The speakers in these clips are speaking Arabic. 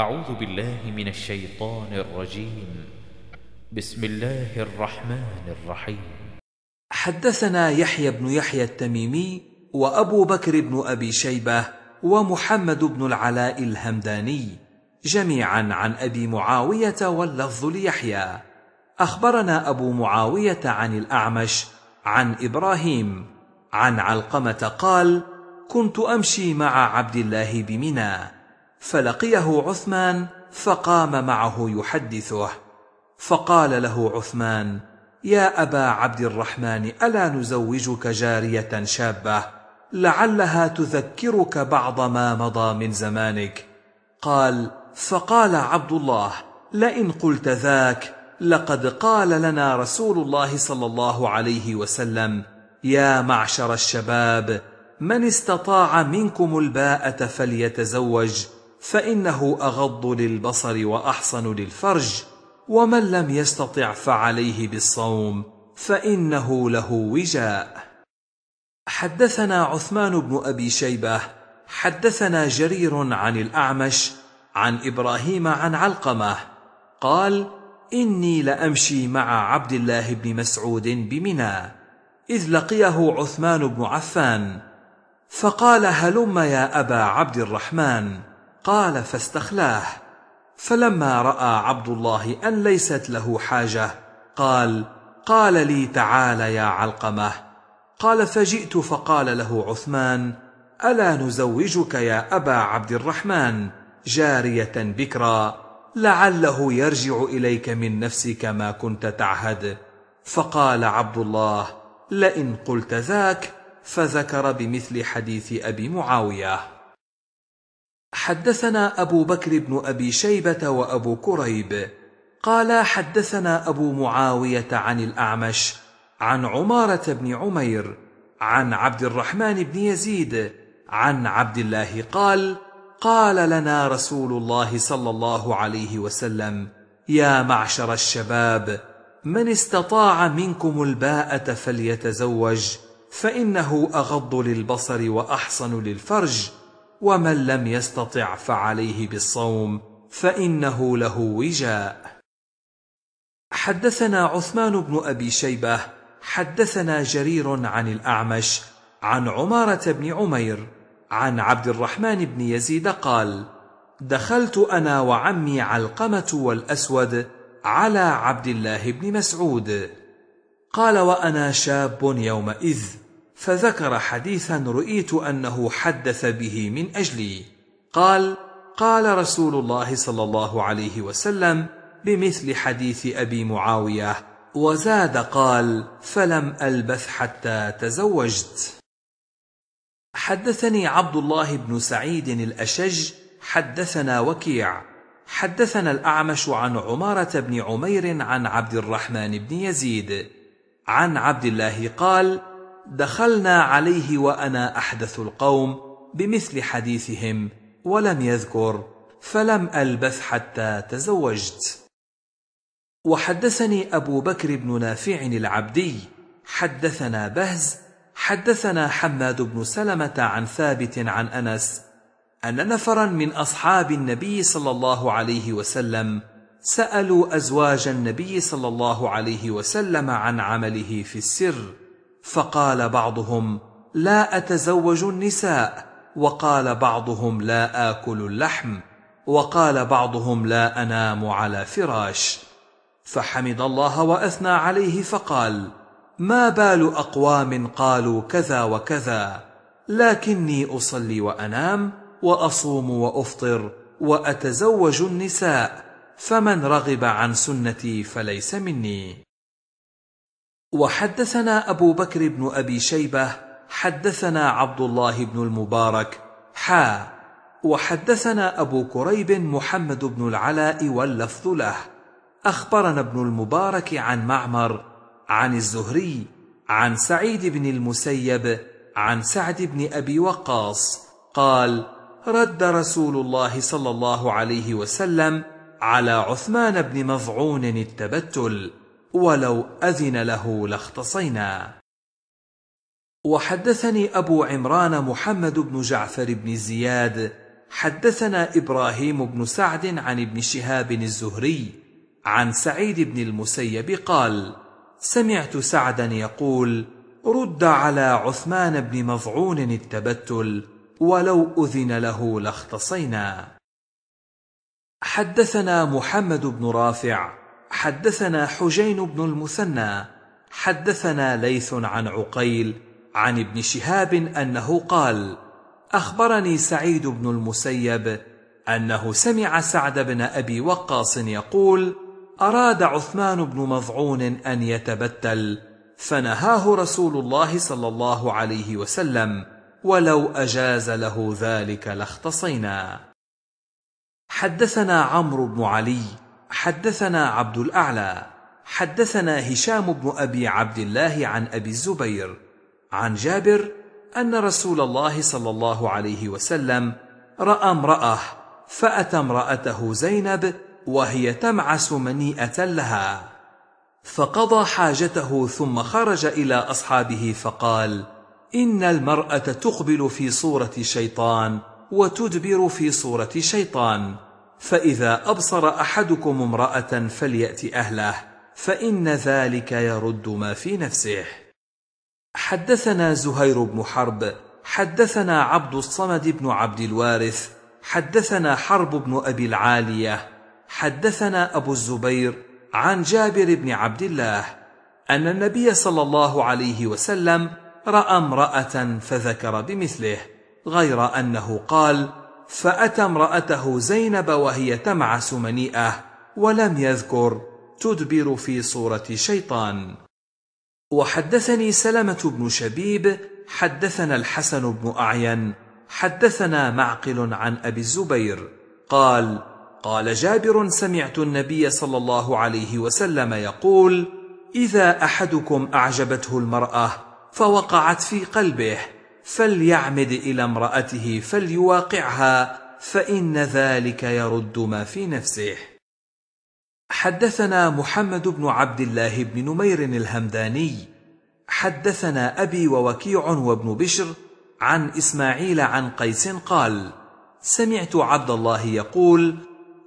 أعوذ بالله من الشيطان الرجيم بسم الله الرحمن الرحيم حدثنا يحيى بن يحيى التميمي وأبو بكر بن أبي شيبة ومحمد بن العلاء الهمداني جميعا عن أبي معاوية واللفظ ليحيى أخبرنا أبو معاوية عن الأعمش عن إبراهيم عن علقمة قال كنت أمشي مع عبد الله بمنى فلقيه عثمان فقام معه يحدثه فقال له عثمان يا ابا عبد الرحمن الا نزوجك جاريه شابه لعلها تذكرك بعض ما مضى من زمانك قال فقال عبد الله لئن قلت ذاك لقد قال لنا رسول الله صلى الله عليه وسلم يا معشر الشباب من استطاع منكم الباءه فليتزوج فانه اغض للبصر واحصن للفرج ومن لم يستطع فعليه بالصوم فانه له وجاء حدثنا عثمان بن ابي شيبه حدثنا جرير عن الاعمش عن ابراهيم عن علقمه قال اني لامشي مع عبد الله بن مسعود بمنى اذ لقيه عثمان بن عفان فقال هلم يا ابا عبد الرحمن قال فاستخلاه فلما راى عبد الله ان ليست له حاجه قال قال لي تعال يا علقمه قال فجئت فقال له عثمان الا نزوجك يا ابا عبد الرحمن جاريه بكرا لعله يرجع اليك من نفسك ما كنت تعهد فقال عبد الله لئن قلت ذاك فذكر بمثل حديث ابي معاويه حدثنا أبو بكر بن أبي شيبة وأبو كريب قال حدثنا أبو معاوية عن الأعمش عن عمارة بن عمير عن عبد الرحمن بن يزيد عن عبد الله قال قال لنا رسول الله صلى الله عليه وسلم يا معشر الشباب من استطاع منكم الباءه فليتزوج فانه اغض للبصر واحصن للفرج ومن لم يستطع فعليه بالصوم فانه له وجاء حدثنا عثمان بن ابي شيبه حدثنا جرير عن الاعمش عن عماره بن عمير عن عبد الرحمن بن يزيد قال دخلت انا وعمي علقمه والاسود على عبد الله بن مسعود قال وانا شاب يومئذ فذكر حديثا رؤيت انه حدث به من اجلي قال قال رسول الله صلى الله عليه وسلم بمثل حديث ابي معاويه وزاد قال فلم البث حتى تزوجت حدثني عبد الله بن سعيد الاشج حدثنا وكيع حدثنا الاعمش عن عماره بن عمير عن عبد الرحمن بن يزيد عن عبد الله قال دخلنا عليه وانا احدث القوم بمثل حديثهم ولم يذكر فلم البث حتى تزوجت وحدثني ابو بكر بن نافع العبدي حدثنا بهز حدثنا حماد بن سلمه عن ثابت عن انس ان نفرا من اصحاب النبي صلى الله عليه وسلم سالوا ازواج النبي صلى الله عليه وسلم عن عمله في السر فقال بعضهم لا اتزوج النساء وقال بعضهم لا اكل اللحم وقال بعضهم لا انام على فراش فحمد الله واثنى عليه فقال ما بال اقوام قالوا كذا وكذا لكني اصلي وانام واصوم وافطر واتزوج النساء فمن رغب عن سنتي فليس مني وحدثنا ابو بكر بن ابي شيبه حدثنا عبد الله بن المبارك حا وحدثنا ابو كريب محمد بن العلاء واللفظ له اخبرنا ابن المبارك عن معمر عن الزهري عن سعيد بن المسيب عن سعد بن ابي وقاص قال رد رسول الله صلى الله عليه وسلم على عثمان بن مظعون التبتل ولو أذن له لاختصينا وحدثني أبو عمران محمد بن جعفر بن زياد حدثنا إبراهيم بن سعد عن ابن شهاب الزهري عن سعيد بن المسيب قال سمعت سعدا يقول رد على عثمان بن مضعون التبتل ولو أذن له لاختصينا حدثنا محمد بن رافع حدثنا حجين بن المثنى حدثنا ليث عن عقيل عن ابن شهاب انه قال اخبرني سعيد بن المسيب انه سمع سعد بن ابي وقاص يقول اراد عثمان بن مضعون ان يتبتل فنهاه رسول الله صلى الله عليه وسلم ولو اجاز له ذلك لاختصينا حدثنا عمرو بن علي حدثنا عبد الأعلى حدثنا هشام بن أبي عبد الله عن أبي الزبير عن جابر أن رسول الله صلى الله عليه وسلم رأى امرأة فأتى امرأته زينب وهي تمعس منيئة لها فقضى حاجته ثم خرج إلى أصحابه فقال إن المرأة تقبل في صورة شيطان وتدبر في صورة شيطان فإذا أبصر أحدكم امرأة فليأت أهله فإن ذلك يرد ما في نفسه حدثنا زهير بن حرب حدثنا عبد الصمد بن عبد الوارث حدثنا حرب بن أبي العالية حدثنا أبو الزبير عن جابر بن عبد الله أن النبي صلى الله عليه وسلم رأى امرأة فذكر بمثله غير أنه قال: فأتى امرأته زينب وهي تمعس منيئة ولم يذكر تدبر في صورة شيطان وحدثني سلمة بن شبيب حدثنا الحسن بن أعين حدثنا معقل عن أبي الزبير قال قال جابر سمعت النبي صلى الله عليه وسلم يقول إذا أحدكم أعجبته المرأة فوقعت في قلبه فليعمد الى امراته فليواقعها فان ذلك يرد ما في نفسه حدثنا محمد بن عبد الله بن نمير الهمداني حدثنا ابي ووكيع وابن بشر عن اسماعيل عن قيس قال سمعت عبد الله يقول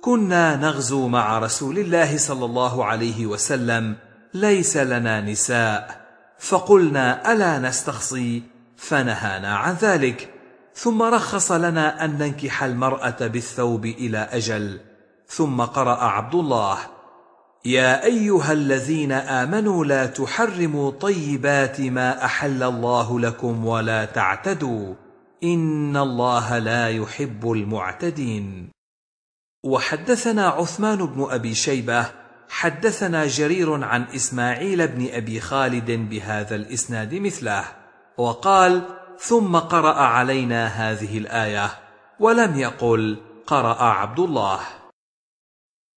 كنا نغزو مع رسول الله صلى الله عليه وسلم ليس لنا نساء فقلنا الا نستخصي فنهانا عن ذلك ثم رخص لنا ان ننكح المراه بالثوب الى اجل ثم قرا عبد الله يا ايها الذين امنوا لا تحرموا طيبات ما احل الله لكم ولا تعتدوا ان الله لا يحب المعتدين وحدثنا عثمان بن ابي شيبه حدثنا جرير عن اسماعيل بن ابي خالد بهذا الاسناد مثله وقال ثم قرأ علينا هذه الآية ولم يقل قرأ عبد الله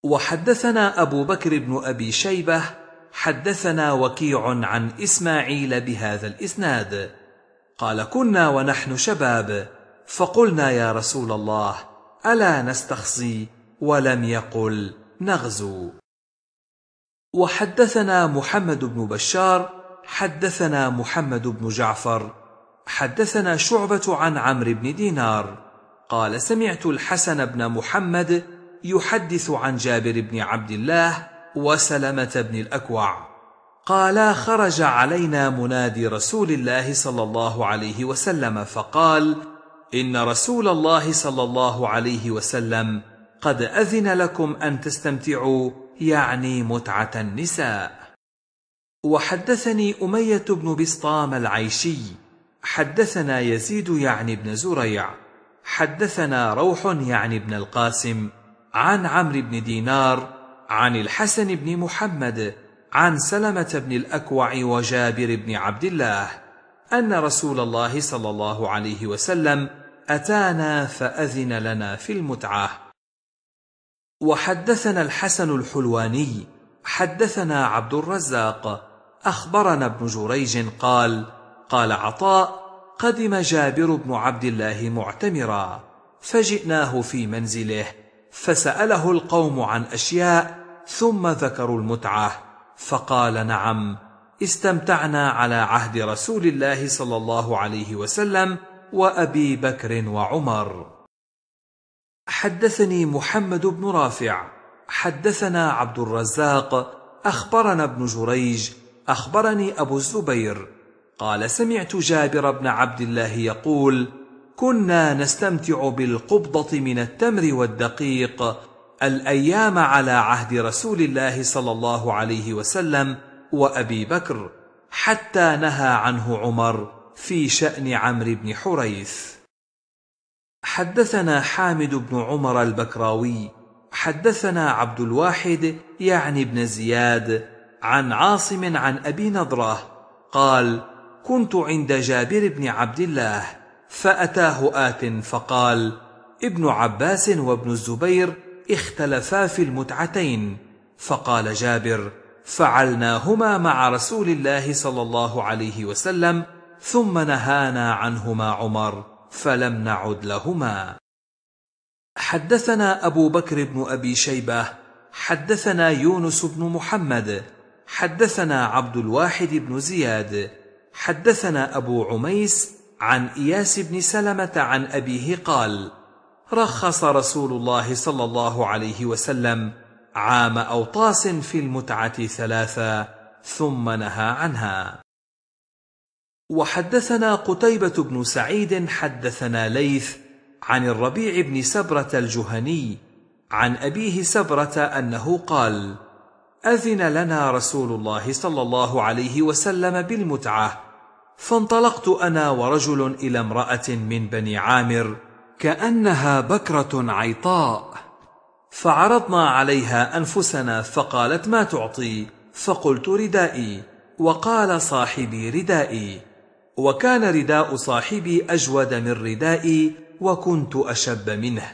وحدثنا أبو بكر بن أبي شيبة حدثنا وكيع عن إسماعيل بهذا الإسناد قال كنا ونحن شباب فقلنا يا رسول الله ألا نستخصي ولم يقل نغزو وحدثنا محمد بن بشار حدثنا محمد بن جعفر حدثنا شعبة عن عمرو بن دينار قال سمعت الحسن بن محمد يحدث عن جابر بن عبد الله وسلمة بن الأكوع قالا خرج علينا منادي رسول الله صلى الله عليه وسلم فقال إن رسول الله صلى الله عليه وسلم قد أذن لكم أن تستمتعوا يعني متعة النساء وحدثني أمية بن بسطام العيشي حدثنا يزيد يعني بن زريع حدثنا روح يعني بن القاسم عن عمرو بن دينار عن الحسن بن محمد عن سلمة بن الأكوع وجابر بن عبد الله أن رسول الله صلى الله عليه وسلم أتانا فأذن لنا في المتعة وحدثنا الحسن الحلواني حدثنا عبد الرزاق اخبرنا ابن جريج قال قال عطاء قدم جابر بن عبد الله معتمرا فجئناه في منزله فساله القوم عن اشياء ثم ذكروا المتعه فقال نعم استمتعنا على عهد رسول الله صلى الله عليه وسلم وابي بكر وعمر حدثني محمد بن رافع حدثنا عبد الرزاق اخبرنا ابن جريج اخبرني ابو الزبير قال سمعت جابر بن عبد الله يقول كنا نستمتع بالقبضه من التمر والدقيق الايام على عهد رسول الله صلى الله عليه وسلم وابي بكر حتى نهى عنه عمر في شان عمرو بن حريث حدثنا حامد بن عمر البكراوي حدثنا عبد الواحد يعني بن زياد عن عاصم عن ابي نضره قال كنت عند جابر بن عبد الله فاتاه ات فقال ابن عباس وابن الزبير اختلفا في المتعتين فقال جابر فعلناهما مع رسول الله صلى الله عليه وسلم ثم نهانا عنهما عمر فلم نعد لهما حدثنا ابو بكر بن ابي شيبه حدثنا يونس بن محمد حدثنا عبد الواحد بن زياد حدثنا أبو عميس عن إياس بن سلمة عن أبيه قال رخص رسول الله صلى الله عليه وسلم عام أوطاس في المتعة ثلاثة ثم نهى عنها وحدثنا قتيبة بن سعيد حدثنا ليث عن الربيع بن سبرة الجهني عن أبيه سبرة أنه قال: اذن لنا رسول الله صلى الله عليه وسلم بالمتعه فانطلقت انا ورجل الى امراه من بني عامر كانها بكره عيطاء فعرضنا عليها انفسنا فقالت ما تعطي فقلت ردائي وقال صاحبي ردائي وكان رداء صاحبي اجود من ردائي وكنت اشب منه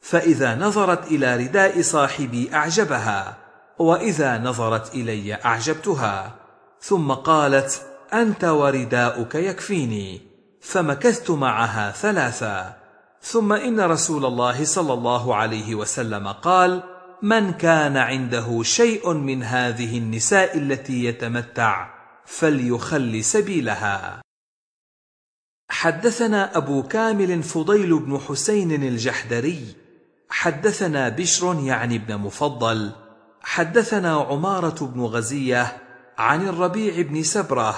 فاذا نظرت الى رداء صاحبي اعجبها واذا نظرت الي اعجبتها ثم قالت انت ورداؤك يكفيني فمكثت معها ثلاثه ثم ان رسول الله صلى الله عليه وسلم قال من كان عنده شيء من هذه النساء التي يتمتع فليخل سبيلها حدثنا ابو كامل فضيل بن حسين الجحدري حدثنا بشر يعني بن مفضل حدثنا عمارة بن غزية عن الربيع بن سبره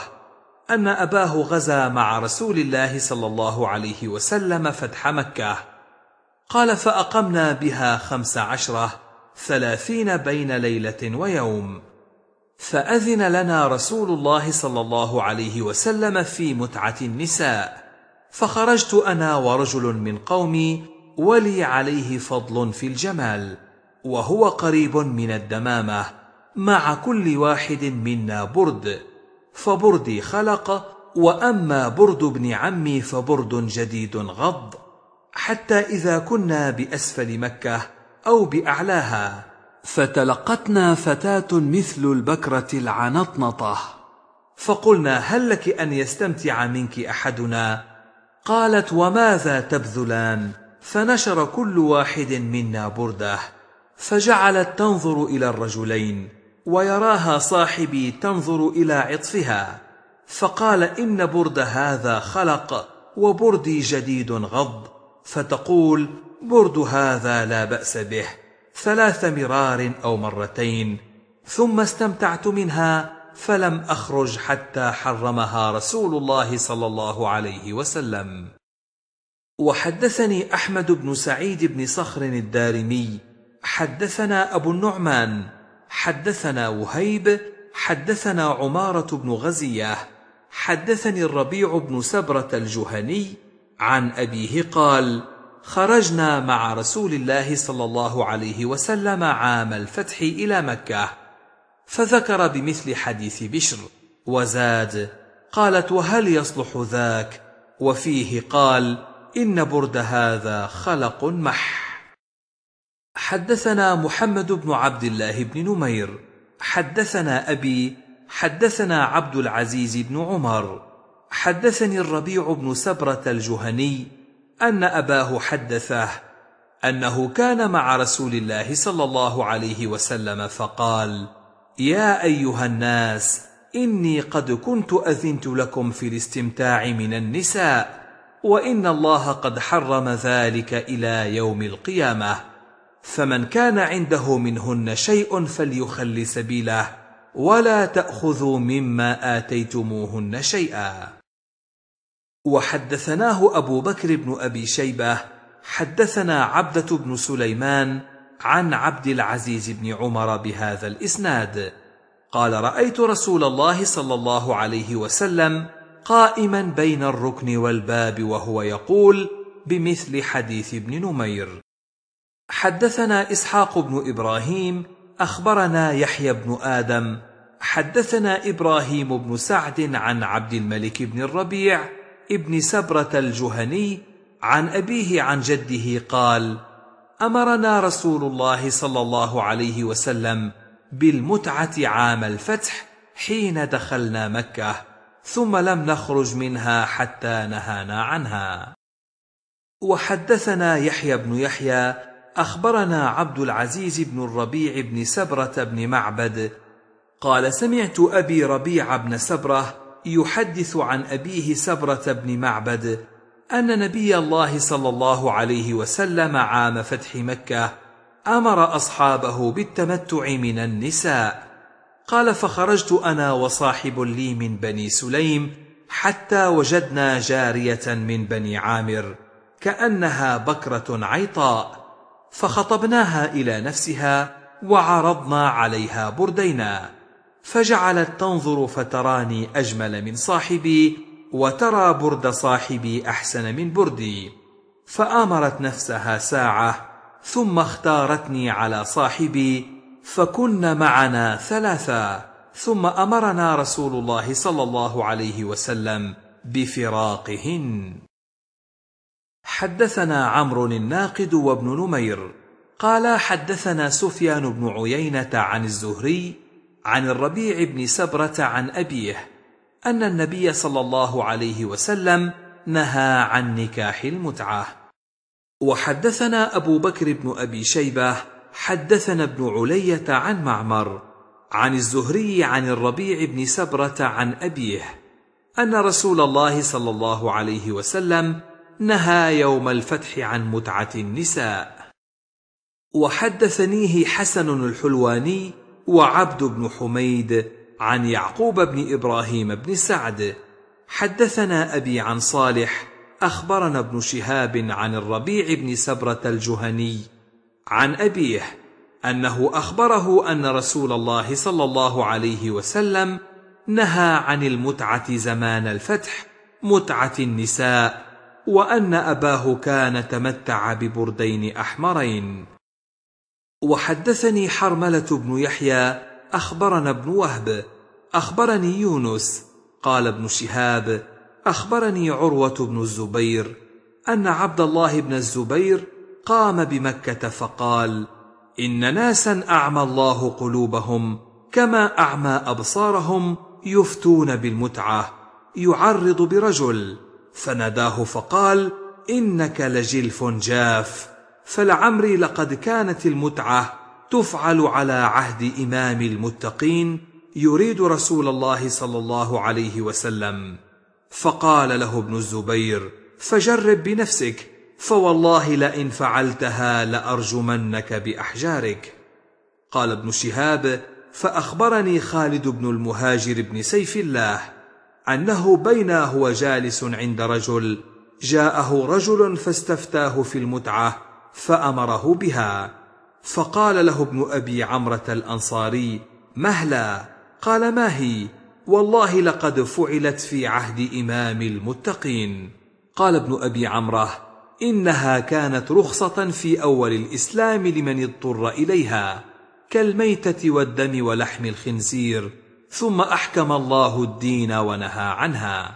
أن أباه غزا مع رسول الله صلى الله عليه وسلم فتح مكة قال فأقمنا بها خمس عشرة ثلاثين بين ليلة ويوم فأذن لنا رسول الله صلى الله عليه وسلم في متعة النساء فخرجت أنا ورجل من قومي ولي عليه فضل في الجمال وهو قريب من الدمامه مع كل واحد منا برد فبردي خلق واما برد ابن عمي فبرد جديد غض حتى اذا كنا باسفل مكه او باعلاها فتلقتنا فتاه مثل البكره العنطنطه فقلنا هل لك ان يستمتع منك احدنا قالت وماذا تبذلان فنشر كل واحد منا برده فجعلت تنظر الى الرجلين ويراها صاحبي تنظر الى عطفها فقال ان برد هذا خلق وبردي جديد غض فتقول برد هذا لا باس به ثلاث مرار او مرتين ثم استمتعت منها فلم اخرج حتى حرمها رسول الله صلى الله عليه وسلم وحدثني احمد بن سعيد بن صخر الدارمي حدثنا أبو النعمان حدثنا وهيب حدثنا عمارة بن غزية حدثني الربيع بن سبرة الجهني عن أبيه قال خرجنا مع رسول الله صلى الله عليه وسلم عام الفتح إلى مكة فذكر بمثل حديث بشر وزاد قالت وهل يصلح ذاك وفيه قال إن برد هذا خلق مح حدثنا محمد بن عبد الله بن نمير حدثنا ابي حدثنا عبد العزيز بن عمر حدثني الربيع بن سبره الجهني ان اباه حدثه انه كان مع رسول الله صلى الله عليه وسلم فقال يا ايها الناس اني قد كنت اذنت لكم في الاستمتاع من النساء وان الله قد حرم ذلك الى يوم القيامه فمن كان عنده منهن شيء فليخل سبيله ولا تاخذوا مما اتيتموهن شيئا وحدثناه ابو بكر بن ابي شيبه حدثنا عبده بن سليمان عن عبد العزيز بن عمر بهذا الاسناد قال رايت رسول الله صلى الله عليه وسلم قائما بين الركن والباب وهو يقول بمثل حديث ابن نمير حدثنا اسحاق بن ابراهيم اخبرنا يحيى بن ادم حدثنا ابراهيم بن سعد عن عبد الملك بن الربيع ابن سبره الجهني عن ابيه عن جده قال امرنا رسول الله صلى الله عليه وسلم بالمتعه عام الفتح حين دخلنا مكه ثم لم نخرج منها حتى نهانا عنها وحدثنا يحيى بن يحيى أخبرنا عبد العزيز بن الربيع بن سبرة بن معبد قال سمعت أبي ربيع بن سبرة يحدث عن أبيه سبرة بن معبد أن نبي الله صلى الله عليه وسلم عام فتح مكة أمر أصحابه بالتمتع من النساء قال فخرجت أنا وصاحب لي من بني سليم حتى وجدنا جارية من بني عامر كأنها بكرة عيطاء فخطبناها الى نفسها وعرضنا عليها بردينا فجعلت تنظر فتراني اجمل من صاحبي وترى برد صاحبي احسن من بردي فامرت نفسها ساعه ثم اختارتني على صاحبي فكن معنا ثلاثه ثم امرنا رسول الله صلى الله عليه وسلم بفراقهن حدثنا عمرو الناقد وابن نمير قال حدثنا سفيان بن عيينه عن الزهري عن الربيع بن سبره عن ابيه ان النبي صلى الله عليه وسلم نهى عن نكاح المتعه وحدثنا ابو بكر بن ابي شيبه حدثنا ابن عليه عن معمر عن الزهري عن الربيع بن سبره عن ابيه ان رسول الله صلى الله عليه وسلم نهى يوم الفتح عن متعة النساء وحدثنيه حسن الحلواني وعبد بن حميد عن يعقوب بن إبراهيم بن سعد حدثنا أبي عن صالح أخبرنا ابن شهاب عن الربيع بن سبرة الجهني عن أبيه أنه أخبره أن رسول الله صلى الله عليه وسلم نهى عن المتعة زمان الفتح متعة النساء وان اباه كان تمتع ببردين احمرين وحدثني حرمله بن يحيى اخبرنا ابن وهب اخبرني يونس قال ابن شهاب اخبرني عروه بن الزبير ان عبد الله بن الزبير قام بمكه فقال ان ناسا اعمى الله قلوبهم كما اعمى ابصارهم يفتون بالمتعه يعرض برجل فناداه فقال انك لجلف جاف فلعمري لقد كانت المتعه تفعل على عهد امام المتقين يريد رسول الله صلى الله عليه وسلم فقال له ابن الزبير فجرب بنفسك فوالله لئن فعلتها لارجمنك باحجارك قال ابن شهاب فاخبرني خالد بن المهاجر بن سيف الله أنه بينا هو جالس عند رجل جاءه رجل فاستفتاه في المتعة فأمره بها فقال له ابن أبي عمرة الأنصاري مهلا قال ما هي والله لقد فعلت في عهد إمام المتقين قال ابن أبي عمرة إنها كانت رخصة في أول الإسلام لمن اضطر إليها كالميتة والدم ولحم الخنزير ثم احكم الله الدين ونهى عنها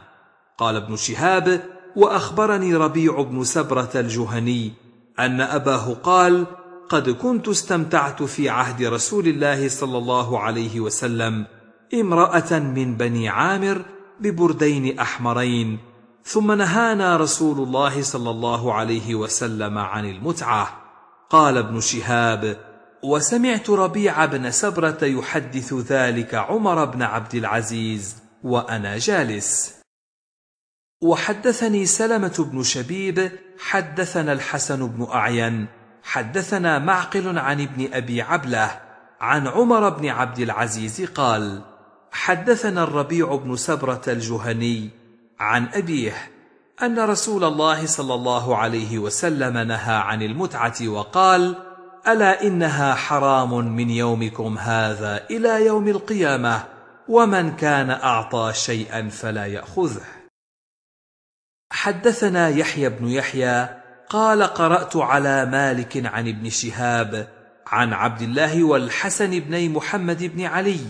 قال ابن شهاب واخبرني ربيع بن سبره الجهني ان اباه قال قد كنت استمتعت في عهد رسول الله صلى الله عليه وسلم امراه من بني عامر ببردين احمرين ثم نهانا رسول الله صلى الله عليه وسلم عن المتعه قال ابن شهاب وسمعت ربيع بن سبرة يحدث ذلك عمر بن عبد العزيز وأنا جالس وحدثني سلمة بن شبيب حدثنا الحسن بن أعين حدثنا معقل عن ابن أبي عبله عن عمر بن عبد العزيز قال حدثنا الربيع بن سبرة الجهني عن أبيه أن رسول الله صلى الله عليه وسلم نهى عن المتعة وقال الا انها حرام من يومكم هذا الى يوم القيامه ومن كان اعطى شيئا فلا ياخذه حدثنا يحيى بن يحيى قال قرات على مالك عن ابن شهاب عن عبد الله والحسن بني محمد بن علي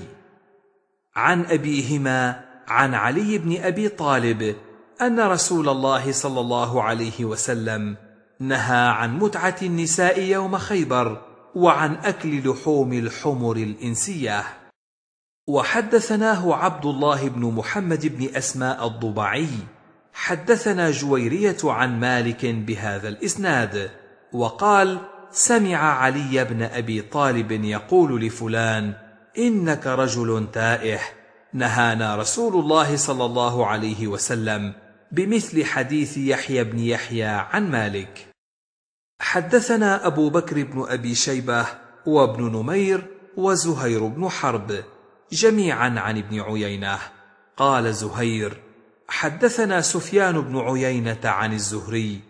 عن ابيهما عن علي بن ابي طالب ان رسول الله صلى الله عليه وسلم نهى عن متعه النساء يوم خيبر وعن اكل لحوم الحمر الانسيه وحدثناه عبد الله بن محمد بن اسماء الضبعي حدثنا جويريه عن مالك بهذا الاسناد وقال سمع علي بن ابي طالب يقول لفلان انك رجل تائه نهانا رسول الله صلى الله عليه وسلم بمثل حديث يحيى بن يحيى عن مالك حدثنا أبو بكر بن أبي شيبة وابن نمير وزهير بن حرب جميعا عن ابن عيينة قال زهير حدثنا سفيان بن عيينة عن الزهري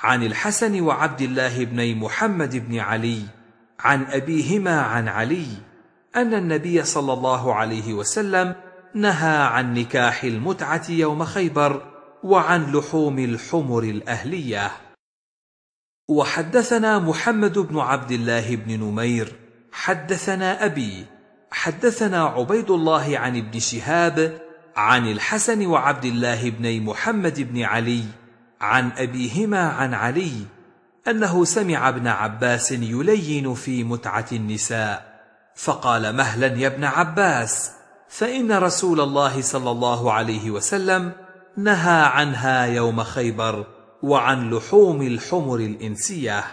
عن الحسن وعبد الله بن محمد بن علي عن أبيهما عن علي أن النبي صلى الله عليه وسلم نهى عن نكاح المتعة يوم خيبر وعن لحوم الحمر الأهليه وحدثنا محمد بن عبد الله بن نمير حدثنا ابي حدثنا عبيد الله عن ابن شهاب عن الحسن وعبد الله بن محمد بن علي عن ابيهما عن علي انه سمع ابن عباس يلين في متعه النساء فقال مهلا يا ابن عباس فان رسول الله صلى الله عليه وسلم نهى عنها يوم خيبر وعن لحوم الحمر الإنسية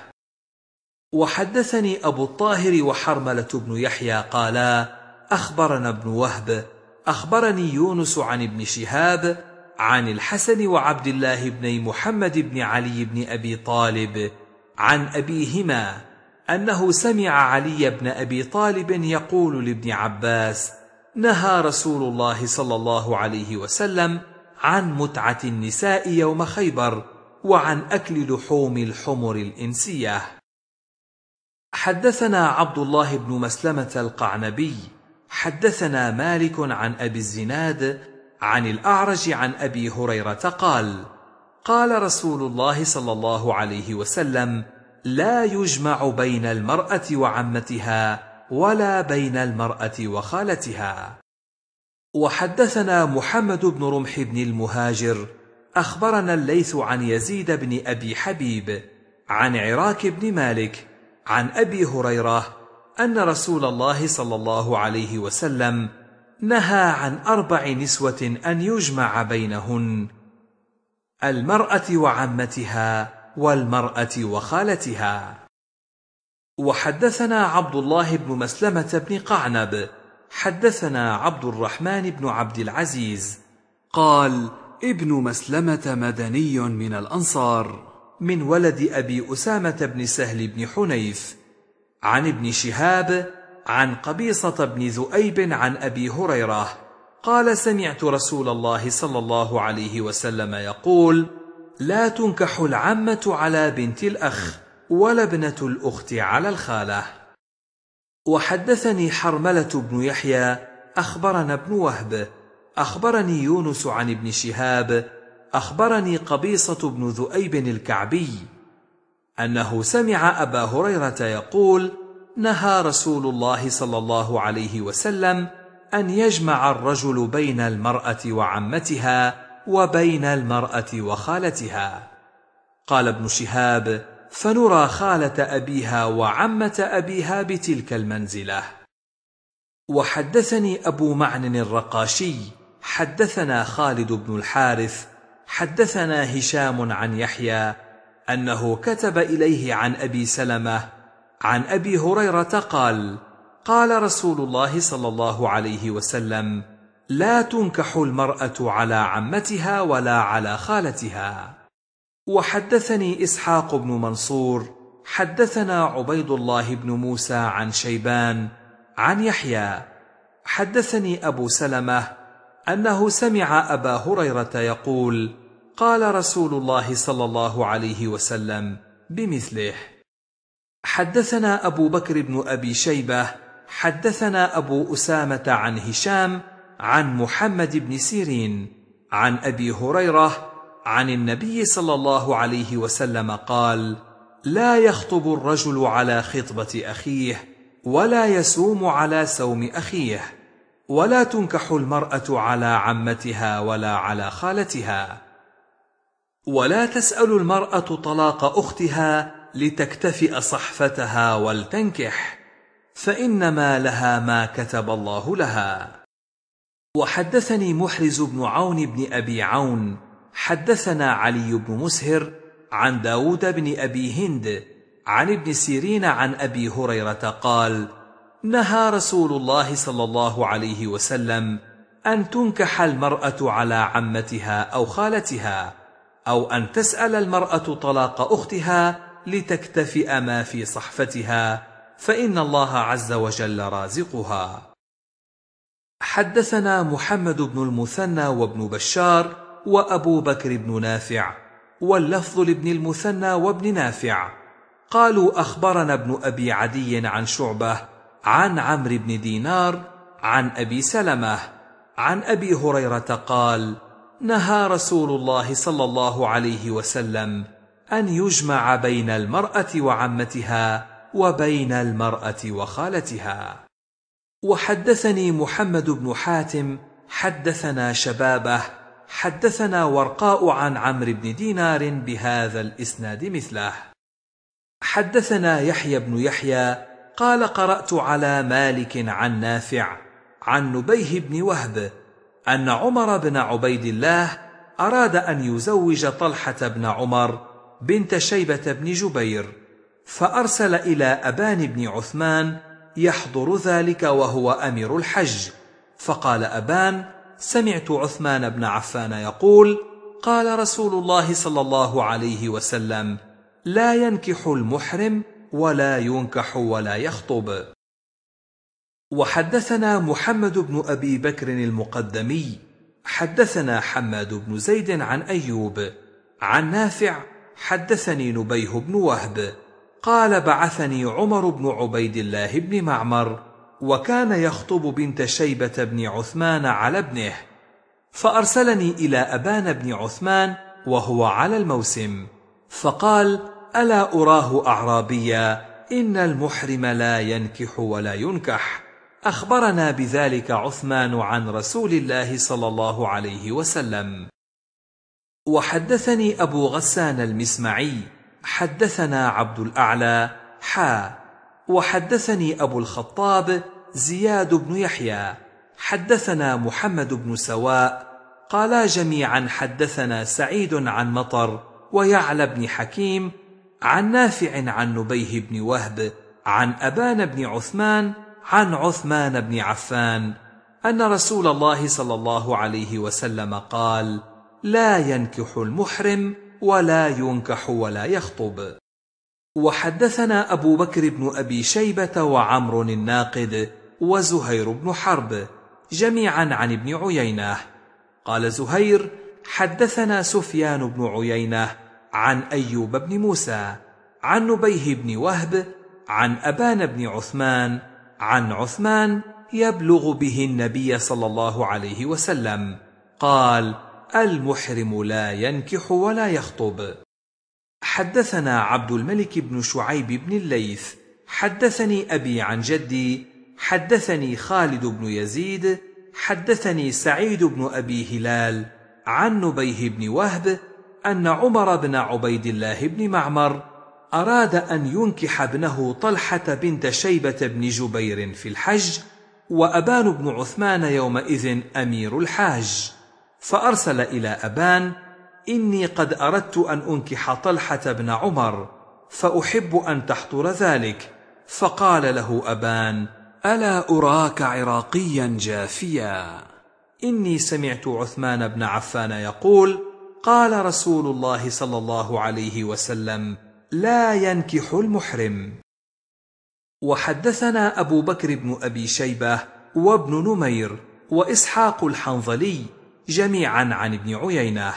وحدثني أبو الطاهر وحرملة بن يحيى قالا أخبرنا ابن وهب أخبرني يونس عن ابن شهاب عن الحسن وعبد الله بن محمد بن علي بن أبي طالب عن أبيهما أنه سمع علي بن أبي طالب يقول لابن عباس نهى رسول الله صلى الله عليه وسلم عن متعة النساء يوم خيبر وعن أكل لحوم الحمر الإنسية حدثنا عبد الله بن مسلمة القعنبي حدثنا مالك عن أبي الزناد عن الأعرج عن أبي هريرة قال قال رسول الله صلى الله عليه وسلم لا يجمع بين المرأة وعمتها ولا بين المرأة وخالتها وحدثنا محمد بن رمح بن المهاجر اخبرنا الليث عن يزيد بن ابي حبيب عن عراك بن مالك عن ابي هريره ان رسول الله صلى الله عليه وسلم نهى عن اربع نسوه ان يجمع بينهن المراه وعمتها والمراه وخالتها وحدثنا عبد الله بن مسلمه بن قعنب حدثنا عبد الرحمن بن عبد العزيز قال ابن مسلمة مدني من الأنصار من ولد أبي أسامة بن سهل بن حنيف عن ابن شهاب عن قبيصة بن ذؤيب عن أبي هريرة قال سمعت رسول الله صلى الله عليه وسلم يقول لا تنكح العمة على بنت الأخ ولا ابنة الأخت على الخالة وحدثني حرملة بن يحيى أخبرنا ابن وهب اخبرني يونس عن ابن شهاب اخبرني قبيصه بن ذؤيب الكعبي انه سمع ابا هريره يقول نهى رسول الله صلى الله عليه وسلم ان يجمع الرجل بين المراه وعمتها وبين المراه وخالتها قال ابن شهاب فنرى خاله ابيها وعمه ابيها بتلك المنزله وحدثني ابو معن الرقاشي حدثنا خالد بن الحارث حدثنا هشام عن يحيى انه كتب اليه عن ابي سلمه عن ابي هريره قال قال رسول الله صلى الله عليه وسلم لا تنكح المراه على عمتها ولا على خالتها وحدثني اسحاق بن منصور حدثنا عبيد الله بن موسى عن شيبان عن يحيى حدثني ابو سلمه انه سمع ابا هريره يقول قال رسول الله صلى الله عليه وسلم بمثله حدثنا ابو بكر بن ابي شيبه حدثنا ابو اسامه عن هشام عن محمد بن سيرين عن ابي هريره عن النبي صلى الله عليه وسلم قال لا يخطب الرجل على خطبه اخيه ولا يسوم على سوم اخيه ولا تنكح المرأة على عمتها ولا على خالتها ولا تسأل المرأة طلاق أختها لتكتفئ صحفتها ولتنكح فإنما لها ما كتب الله لها وحدثني محرز بن عون بن أبي عون حدثنا علي بن مسهر عن داود بن أبي هند عن ابن سيرين عن أبي هريرة قال نهى رسول الله صلى الله عليه وسلم ان تنكح المراه على عمتها او خالتها او ان تسال المراه طلاق اختها لتكتفئ ما في صحفتها فان الله عز وجل رازقها حدثنا محمد بن المثنى وابن بشار وابو بكر بن نافع واللفظ لابن المثنى وابن نافع قالوا اخبرنا ابن ابي عدي عن شعبه عن عمرو بن دينار عن ابي سلمه عن ابي هريره قال نهى رسول الله صلى الله عليه وسلم ان يجمع بين المراه وعمتها وبين المراه وخالتها وحدثني محمد بن حاتم حدثنا شبابه حدثنا ورقاء عن عمرو بن دينار بهذا الاسناد مثله حدثنا يحيى بن يحيى قال قرات على مالك عن نافع عن نبيه بن وهب ان عمر بن عبيد الله اراد ان يزوج طلحه بن عمر بنت شيبه بن جبير فارسل الى ابان بن عثمان يحضر ذلك وهو امير الحج فقال ابان سمعت عثمان بن عفان يقول قال رسول الله صلى الله عليه وسلم لا ينكح المحرم ولا ينكح ولا يخطب وحدثنا محمد بن ابي بكر المقدمي حدثنا حماد بن زيد عن ايوب عن نافع حدثني نبيه بن وهب قال بعثني عمر بن عبيد الله بن معمر وكان يخطب بنت شيبه بن عثمان على ابنه فارسلني الى ابان بن عثمان وهو على الموسم فقال الا اراه اعرابيا ان المحرم لا ينكح ولا ينكح اخبرنا بذلك عثمان عن رسول الله صلى الله عليه وسلم وحدثني ابو غسان المسمعي حدثنا عبد الاعلى حا وحدثني ابو الخطاب زياد بن يحيى حدثنا محمد بن سواء قالا جميعا حدثنا سعيد عن مطر ويعلى بن حكيم عن نافع عن نبيه بن وهب عن أبان بن عثمان عن عثمان بن عفان أن رسول الله صلى الله عليه وسلم قال: لا ينكح المحرم ولا ينكح ولا يخطب. وحدثنا أبو بكر بن أبي شيبة وعمر الناقد وزهير بن حرب جميعا عن ابن عيينة قال زهير حدثنا سفيان بن عيينه عن أيوب بن موسى عن نبيه بن وهب عن أبان بن عثمان عن عثمان يبلغ به النبي صلى الله عليه وسلم قال المحرم لا ينكح ولا يخطب حدثنا عبد الملك بن شعيب بن الليث حدثني أبي عن جدي حدثني خالد بن يزيد حدثني سعيد بن أبي هلال عن نبيه بن وهب أن عمر بن عبيد الله بن معمر أراد أن ينكح ابنه طلحة بنت شيبة بن جبير في الحج وأبان بن عثمان يومئذ أمير الحاج فأرسل إلى أبان إني قد أردت أن أنكح طلحة بن عمر فأحب أن تحضر ذلك فقال له أبان ألا أراك عراقيا جافيا إني سمعت عثمان بن عفان يقول قال رسول الله صلى الله عليه وسلم لا ينكح المحرم وحدثنا ابو بكر بن ابي شيبه وابن نمير واسحاق الحنظلي جميعا عن ابن عيينه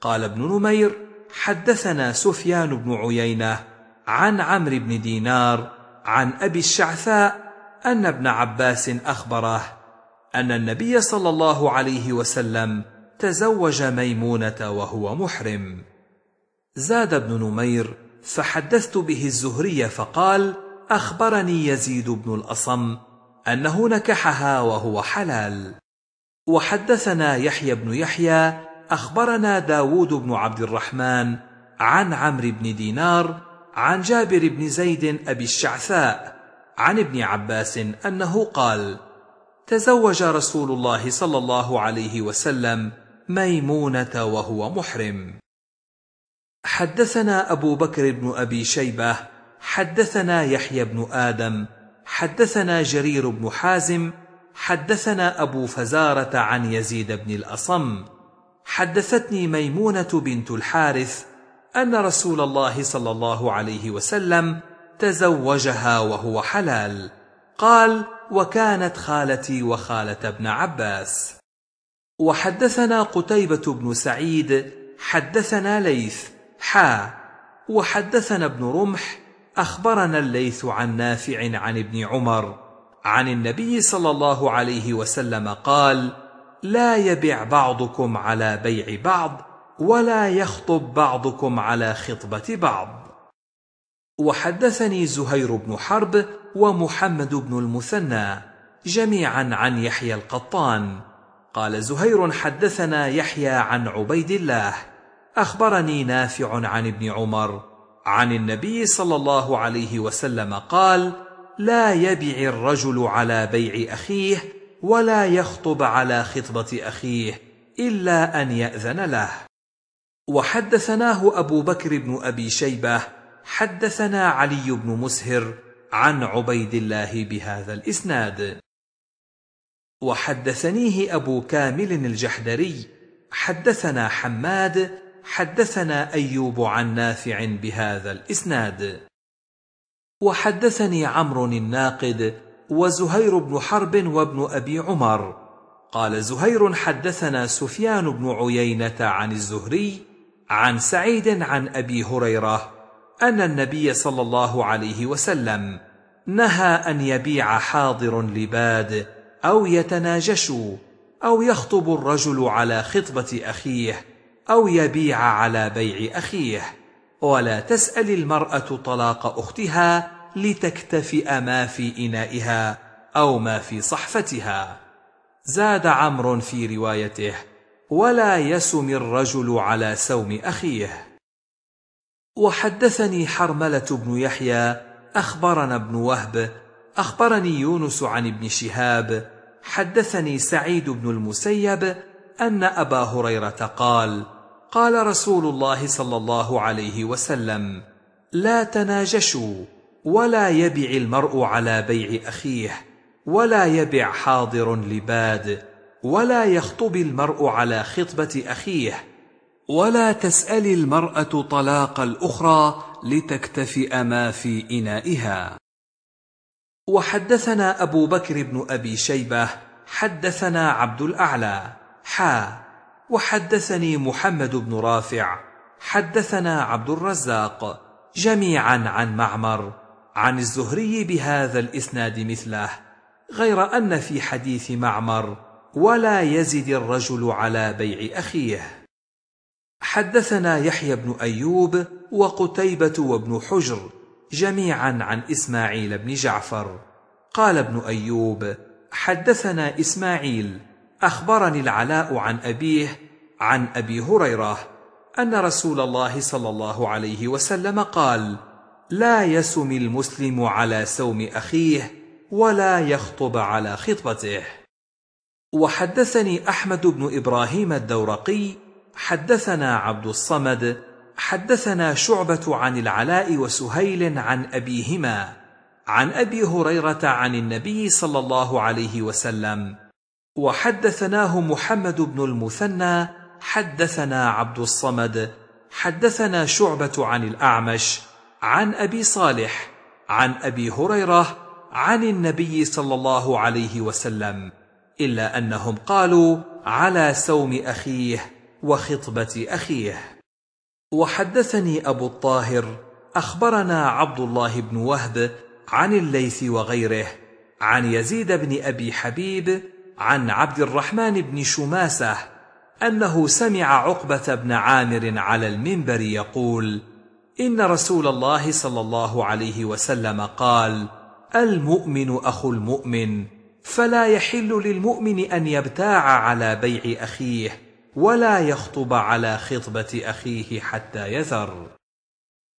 قال ابن نمير حدثنا سفيان بن عيينه عن عمرو بن دينار عن ابي الشعثاء ان ابن عباس اخبره ان النبي صلى الله عليه وسلم تزوج ميمونة وهو محرم زاد بن نمير فحدثت به الزهري فقال أخبرني يزيد بن الأصم أنه نكحها وهو حلال وحدثنا يحيى بن يحيى أخبرنا داود بن عبد الرحمن عن عمرو بن دينار عن جابر بن زيد أبي الشعثاء عن ابن عباس أنه قال تزوج رسول الله صلى الله عليه وسلم ميمونة وهو محرم حدثنا أبو بكر بن أبي شيبة حدثنا يحيى بن آدم حدثنا جرير بن حازم حدثنا أبو فزارة عن يزيد بن الأصم حدثتني ميمونة بنت الحارث أن رسول الله صلى الله عليه وسلم تزوجها وهو حلال قال وكانت خالتي وخالة ابن عباس وحدثنا قتيبة بن سعيد حدثنا ليث حا وحدثنا ابن رمح أخبرنا الليث عن نافع عن ابن عمر عن النبي صلى الله عليه وسلم قال لا يبع بعضكم على بيع بعض ولا يخطب بعضكم على خطبة بعض وحدثني زهير بن حرب ومحمد بن المثنى جميعا عن يحيى القطان قال زهير حدثنا يحيى عن عبيد الله اخبرني نافع عن ابن عمر عن النبي صلى الله عليه وسلم قال لا يبع الرجل على بيع اخيه ولا يخطب على خطبه اخيه الا ان ياذن له وحدثناه ابو بكر بن ابي شيبه حدثنا علي بن مسهر عن عبيد الله بهذا الاسناد وحدثنيه أبو كامل الجحدري حدثنا حماد حدثنا أيوب عن نافع بهذا الإسناد وحدثني عمرو الناقد وزهير بن حرب وابن أبي عمر قال زهير حدثنا سفيان بن عيينة عن الزهري عن سعيد عن أبي هريرة أن النبي صلى الله عليه وسلم نهى أن يبيع حاضر لباد او يتناجشوا او يخطب الرجل على خطبه اخيه او يبيع على بيع اخيه ولا تسال المراه طلاق اختها لتكتفئ ما في انائها او ما في صحفتها زاد عمرو في روايته ولا يسم الرجل على سوم اخيه وحدثني حرمله بن يحيى اخبرنا ابن وهب اخبرني يونس عن ابن شهاب حدثني سعيد بن المسيب ان ابا هريره قال قال رسول الله صلى الله عليه وسلم لا تناجشوا ولا يبع المرء على بيع اخيه ولا يبع حاضر لباد ولا يخطب المرء على خطبه اخيه ولا تسال المراه طلاق الاخرى لتكتفئ ما في انائها وحدثنا أبو بكر بن أبي شيبة حدثنا عبد الأعلى حا وحدثني محمد بن رافع حدثنا عبد الرزاق جميعا عن معمر عن الزهري بهذا الإسناد مثله غير أن في حديث معمر ولا يزد الرجل على بيع أخيه حدثنا يحيى بن أيوب وقتيبة وابن حجر جميعا عن إسماعيل بن جعفر قال ابن ايوب حدثنا اسماعيل اخبرني العلاء عن ابيه عن ابي هريره ان رسول الله صلى الله عليه وسلم قال لا يسم المسلم على سوم اخيه ولا يخطب على خطبته وحدثني احمد بن ابراهيم الدورقي حدثنا عبد الصمد حدثنا شعبه عن العلاء وسهيل عن ابيهما عن ابي هريره عن النبي صلى الله عليه وسلم وحدثناه محمد بن المثنى حدثنا عبد الصمد حدثنا شعبه عن الاعمش عن ابي صالح عن ابي هريره عن النبي صلى الله عليه وسلم الا انهم قالوا على سوم اخيه وخطبه اخيه وحدثني ابو الطاهر اخبرنا عبد الله بن وهب عن الليث وغيره عن يزيد بن ابي حبيب عن عبد الرحمن بن شماسه انه سمع عقبه بن عامر على المنبر يقول ان رسول الله صلى الله عليه وسلم قال المؤمن اخو المؤمن فلا يحل للمؤمن ان يبتاع على بيع اخيه ولا يخطب على خطبه اخيه حتى يذر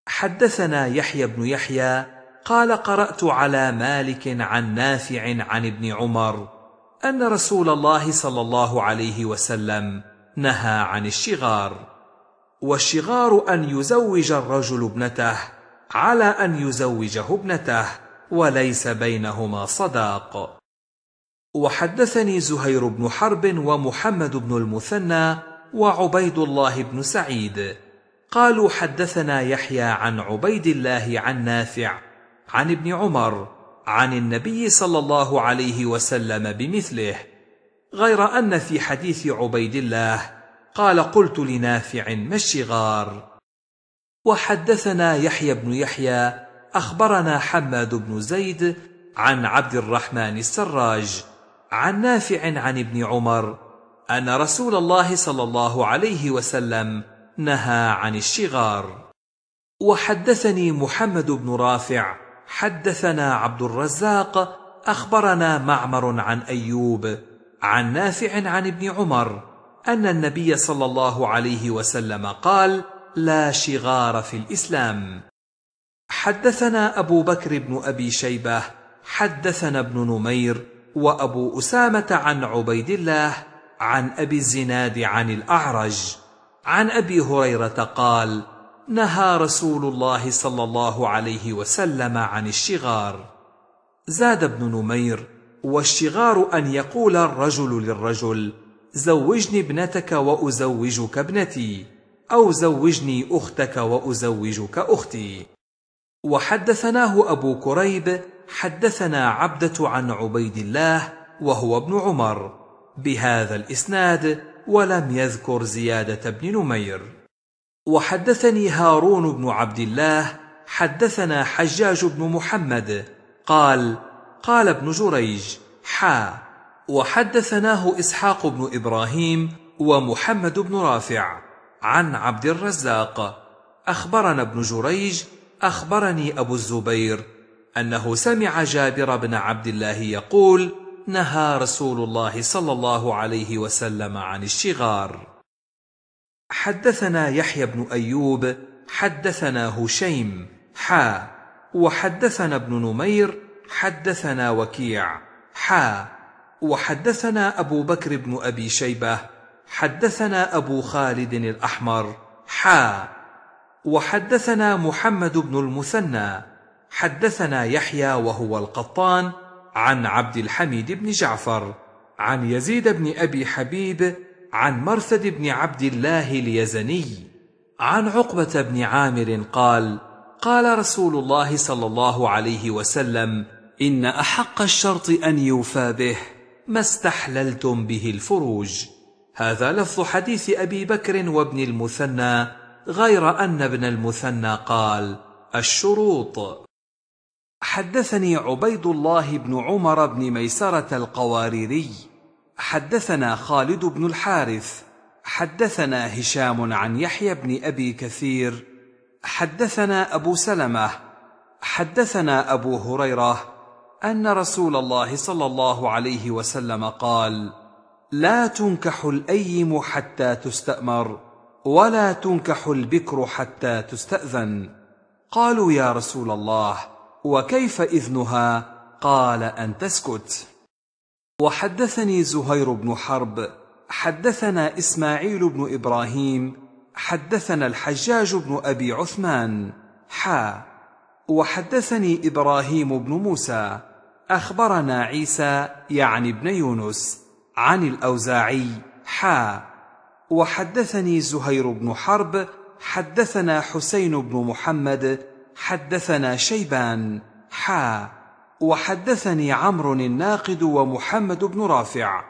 حدثنا يحيى بن يحيى قال قرات على مالك عن نافع عن ابن عمر ان رسول الله صلى الله عليه وسلم نهى عن الشغار والشغار ان يزوج الرجل ابنته على ان يزوجه ابنته وليس بينهما صداق وحدثني زهير بن حرب ومحمد بن المثنى وعبيد الله بن سعيد قالوا حدثنا يحيى عن عبيد الله عن نافع عن ابن عمر عن النبي صلى الله عليه وسلم بمثله غير ان في حديث عبيد الله قال قلت لنافع ما الشغار وحدثنا يحيى بن يحيى اخبرنا حماد بن زيد عن عبد الرحمن السراج عن نافع عن ابن عمر ان رسول الله صلى الله عليه وسلم نهى عن الشغار وحدثني محمد بن رافع حدثنا عبد الرزاق اخبرنا معمر عن ايوب عن نافع عن ابن عمر ان النبي صلى الله عليه وسلم قال لا شغار في الاسلام حدثنا ابو بكر بن ابي شيبه حدثنا ابن نمير وابو اسامه عن عبيد الله عن ابي الزناد عن الاعرج عن ابي هريره قال نهى رسول الله صلى الله عليه وسلم عن الشغار زاد ابن نمير والشغار ان يقول الرجل للرجل زوجني ابنتك وازوجك ابنتي او زوجني اختك وازوجك اختي وحدثناه ابو كريب حدثنا عبده عن عبيد الله وهو ابن عمر بهذا الاسناد ولم يذكر زياده بن نمير وحدثني هارون بن عبد الله حدثنا حجاج بن محمد قال قال ابن جريج حا وحدثناه اسحاق بن ابراهيم ومحمد بن رافع عن عبد الرزاق اخبرنا ابن جريج اخبرني ابو الزبير انه سمع جابر بن عبد الله يقول نهى رسول الله صلى الله عليه وسلم عن الشغار حدثنا يحيى بن أيوب حدثنا هشيم حا وحدثنا ابن نمير حدثنا وكيع حا وحدثنا أبو بكر بن أبي شيبة حدثنا أبو خالد الأحمر حا وحدثنا محمد بن المثنى حدثنا يحيى وهو القطان عن عبد الحميد بن جعفر عن يزيد بن أبي حبيب عن مرثد بن عبد الله اليزني عن عقبه بن عامر قال قال رسول الله صلى الله عليه وسلم ان احق الشرط ان يوفى به ما استحللتم به الفروج هذا لفظ حديث ابي بكر وابن المثنى غير ان ابن المثنى قال الشروط حدثني عبيد الله بن عمر بن ميسره القواريري حدثنا خالد بن الحارث حدثنا هشام عن يحيى بن ابي كثير حدثنا ابو سلمه حدثنا ابو هريره ان رسول الله صلى الله عليه وسلم قال لا تنكح الايم حتى تستامر ولا تنكح البكر حتى تستاذن قالوا يا رسول الله وكيف اذنها قال ان تسكت وحدثني زهير بن حرب حدثنا اسماعيل بن ابراهيم حدثنا الحجاج بن ابي عثمان حا وحدثني ابراهيم بن موسى اخبرنا عيسى يعني ابن يونس عن الاوزاعي حا وحدثني زهير بن حرب حدثنا حسين بن محمد حدثنا شيبان حا وحدثني عمرو الناقد ومحمد بن رافع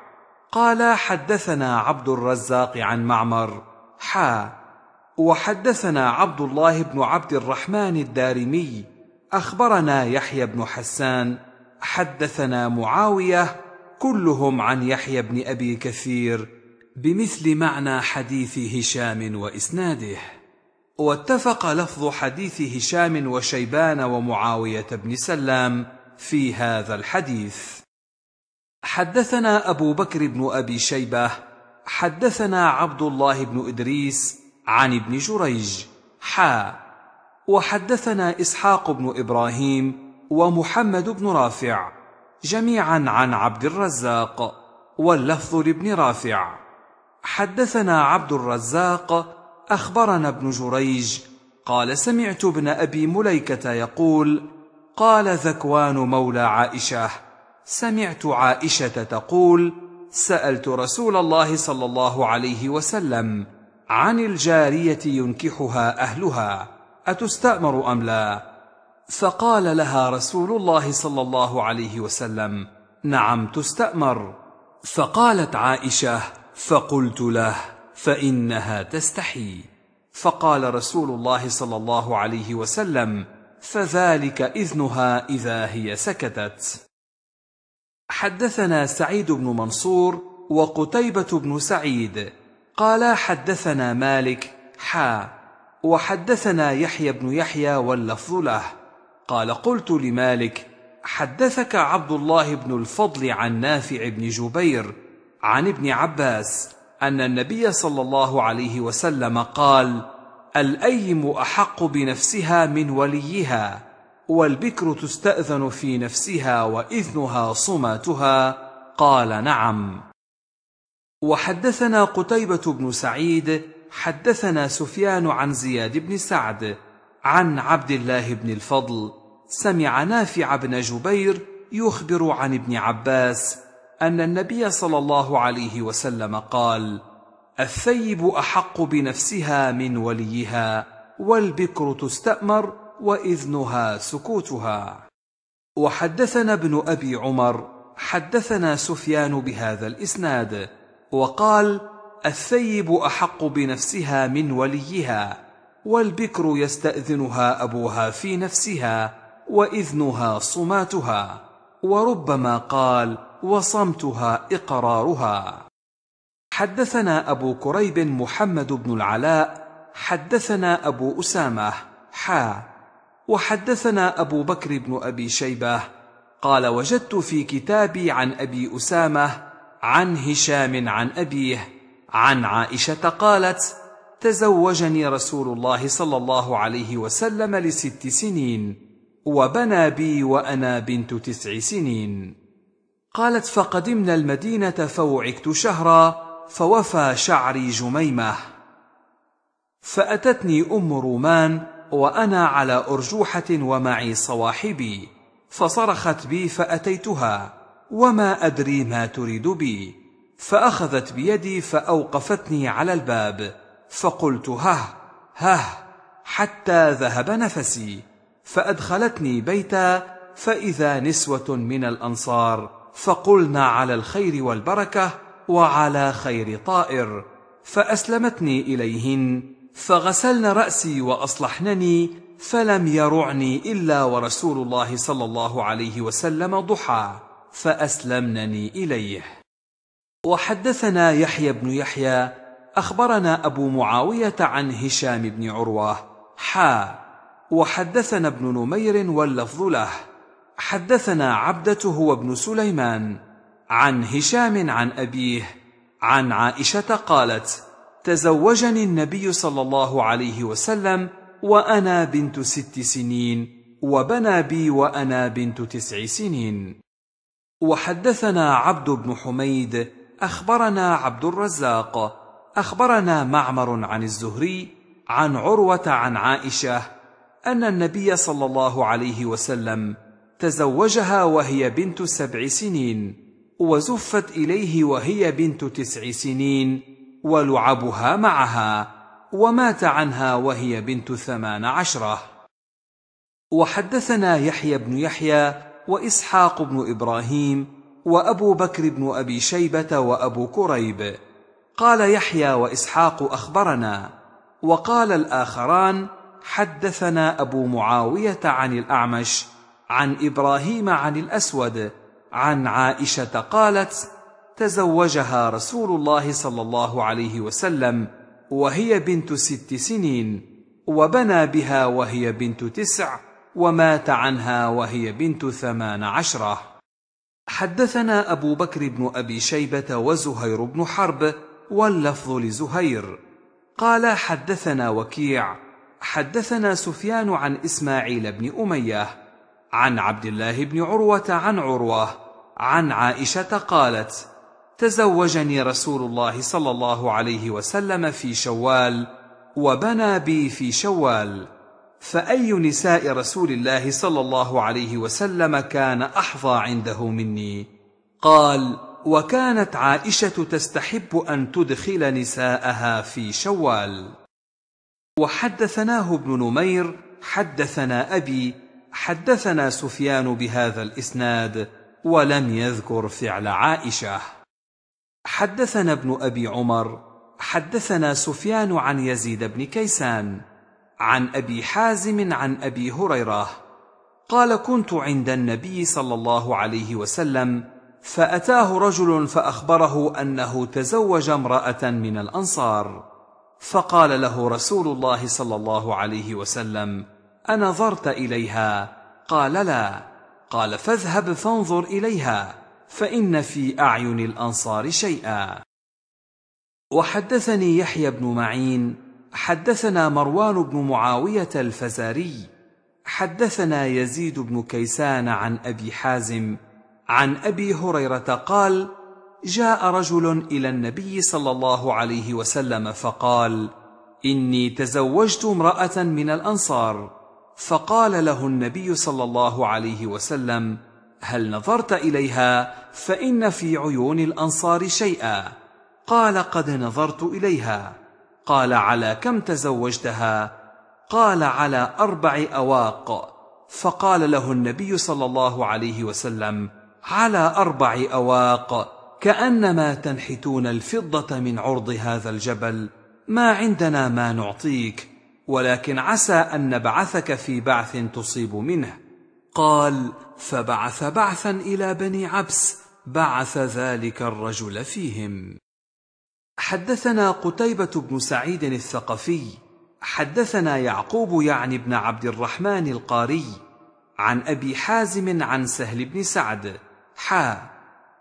قال حدثنا عبد الرزاق عن معمر حا وحدثنا عبد الله بن عبد الرحمن الدارمي اخبرنا يحيى بن حسان حدثنا معاويه كلهم عن يحيى بن ابي كثير بمثل معنى حديث هشام واسناده واتفق لفظ حديث هشام وشيبان ومعاويه بن سلام في هذا الحديث حدثنا ابو بكر بن ابي شيبه حدثنا عبد الله بن ادريس عن ابن جريج حا وحدثنا اسحاق بن ابراهيم ومحمد بن رافع جميعا عن عبد الرزاق واللفظ لابن رافع حدثنا عبد الرزاق اخبرنا ابن جريج قال سمعت ابن ابي مليكه يقول قال ذكوان مولى عائشه سمعت عائشه تقول سالت رسول الله صلى الله عليه وسلم عن الجاريه ينكحها اهلها اتستامر ام لا فقال لها رسول الله صلى الله عليه وسلم نعم تستامر فقالت عائشه فقلت له فانها تستحي فقال رسول الله صلى الله عليه وسلم فذلك إذنها إذا هي سكتت حدثنا سعيد بن منصور وقتيبة بن سعيد قالا حدثنا مالك حا وحدثنا يحيى بن يحيى واللفظ له قال قلت لمالك حدثك عبد الله بن الفضل عن نافع بن جبير عن ابن عباس ان النبي صلى الله عليه وسلم قال الايم احق بنفسها من وليها والبكر تستاذن في نفسها واذنها صماتها قال نعم وحدثنا قتيبه بن سعيد حدثنا سفيان عن زياد بن سعد عن عبد الله بن الفضل سمع نافع بن جبير يخبر عن ابن عباس ان النبي صلى الله عليه وسلم قال الثيب احق بنفسها من وليها والبكر تستامر واذنها سكوتها وحدثنا ابن ابي عمر حدثنا سفيان بهذا الاسناد وقال الثيب احق بنفسها من وليها والبكر يستاذنها ابوها في نفسها واذنها صماتها وربما قال وصمتها اقرارها حدثنا أبو كريب محمد بن العلاء حدثنا أبو أسامة حا وحدثنا أبو بكر بن أبي شيبة قال وجدت في كتابي عن أبي أسامة عن هشام عن أبيه عن عائشة قالت تزوجني رسول الله صلى الله عليه وسلم لست سنين وبنى بي وأنا بنت تسع سنين قالت فقدمنا المدينة فوعكت شهرا فوفى شعري جميمه فاتتني ام رومان وانا على ارجوحه ومعي صواحبي فصرخت بي فاتيتها وما ادري ما تريد بي فاخذت بيدي فاوقفتني على الباب فقلت هه هه حتى ذهب نفسي فادخلتني بيتا فاذا نسوه من الانصار فقلنا على الخير والبركه وعلى خير طائر فأسلمتني إليهن فغسلن رأسي وأصلحنني فلم يرعني إلا ورسول الله صلى الله عليه وسلم ضحى فأسلمنني إليه وحدثنا يحيى بن يحيى أخبرنا أبو معاوية عن هشام بن عروة حا وحدثنا ابن نمير واللفظ له حدثنا عبدة هو ابن سليمان عن هشام عن أبيه عن عائشة قالت: تزوجني النبي صلى الله عليه وسلم وأنا بنت ست سنين وبنى بي وأنا بنت تسع سنين. وحدثنا عبد بن حميد أخبرنا عبد الرزاق أخبرنا معمر عن الزهري عن عروة عن عائشة أن النبي صلى الله عليه وسلم تزوجها وهي بنت سبع سنين وزفت إليه وهي بنت تسع سنين ولعبها معها ومات عنها وهي بنت ثمان عشرة وحدثنا يحيى بن يحيى وإسحاق بن إبراهيم وأبو بكر بن أبي شيبة وأبو كريب قال يحيى وإسحاق أخبرنا وقال الآخران حدثنا أبو معاوية عن الأعمش عن إبراهيم عن الأسود عن عائشه قالت تزوجها رسول الله صلى الله عليه وسلم وهي بنت ست سنين وبنى بها وهي بنت تسع ومات عنها وهي بنت ثمان عشره حدثنا ابو بكر بن ابي شيبه وزهير بن حرب واللفظ لزهير قال حدثنا وكيع حدثنا سفيان عن اسماعيل بن اميه عن عبد الله بن عروه عن عروه عن عائشة قالت: تزوجني رسول الله صلى الله عليه وسلم في شوال وبنى بي في شوال فأي نساء رسول الله صلى الله عليه وسلم كان أحظى عنده مني قال وكانت عائشة تستحب أن تدخل نساءها في شوال وحدثناه ابن نمير حدثنا أبي حدثنا سفيان بهذا الإسناد ولم يذكر فعل عائشة حدثنا ابن أبي عمر حدثنا سفيان عن يزيد بن كيسان عن أبي حازم عن أبي هريرة قال كنت عند النبي صلى الله عليه وسلم فأتاه رجل فأخبره أنه تزوج امرأة من الأنصار فقال له رسول الله صلى الله عليه وسلم أنظرت إليها؟ قال لا قال فاذهب فانظر إليها فإن في أعين الأنصار شيئا وحدثني يحيى بن معين حدثنا مروان بن معاوية الفزاري حدثنا يزيد بن كيسان عن أبي حازم عن أبي هريرة قال جاء رجل إلى النبي صلى الله عليه وسلم فقال إني تزوجت امرأة من الأنصار فقال له النبي صلى الله عليه وسلم هل نظرت اليها فان في عيون الانصار شيئا قال قد نظرت اليها قال على كم تزوجتها قال على اربع اواق فقال له النبي صلى الله عليه وسلم على اربع اواق كانما تنحتون الفضه من عرض هذا الجبل ما عندنا ما نعطيك ولكن عسى ان نبعثك في بعث تصيب منه قال فبعث بعثا الى بني عبس بعث ذلك الرجل فيهم حدثنا قتيبه بن سعيد الثقفي حدثنا يعقوب يعني بن عبد الرحمن القاري عن ابي حازم عن سهل بن سعد حا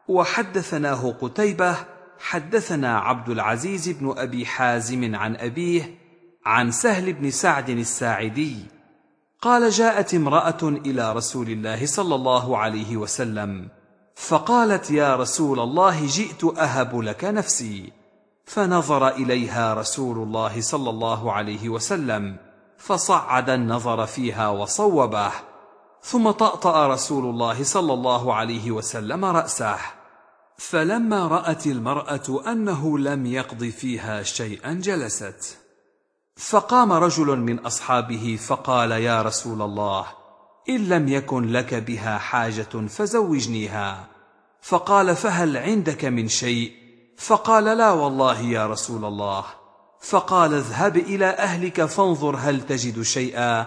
وحدثناه قتيبه حدثنا عبد العزيز بن ابي حازم عن ابيه عن سهل بن سعد الساعدي قال جاءت امراه الى رسول الله صلى الله عليه وسلم فقالت يا رسول الله جئت اهب لك نفسي فنظر اليها رسول الله صلى الله عليه وسلم فصعد النظر فيها وصوبه ثم طاطا رسول الله صلى الله عليه وسلم راسه فلما رات المراه انه لم يقض فيها شيئا جلست فقام رجل من اصحابه فقال يا رسول الله ان لم يكن لك بها حاجه فزوجنيها فقال فهل عندك من شيء فقال لا والله يا رسول الله فقال اذهب الى اهلك فانظر هل تجد شيئا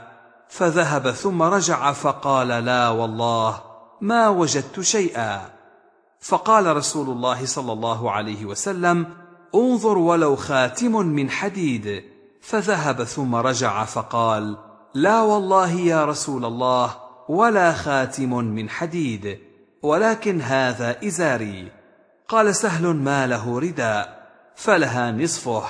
فذهب ثم رجع فقال لا والله ما وجدت شيئا فقال رسول الله صلى الله عليه وسلم انظر ولو خاتم من حديد فذهب ثم رجع فقال لا والله يا رسول الله ولا خاتم من حديد ولكن هذا ازاري قال سهل ما له رداء فلها نصفه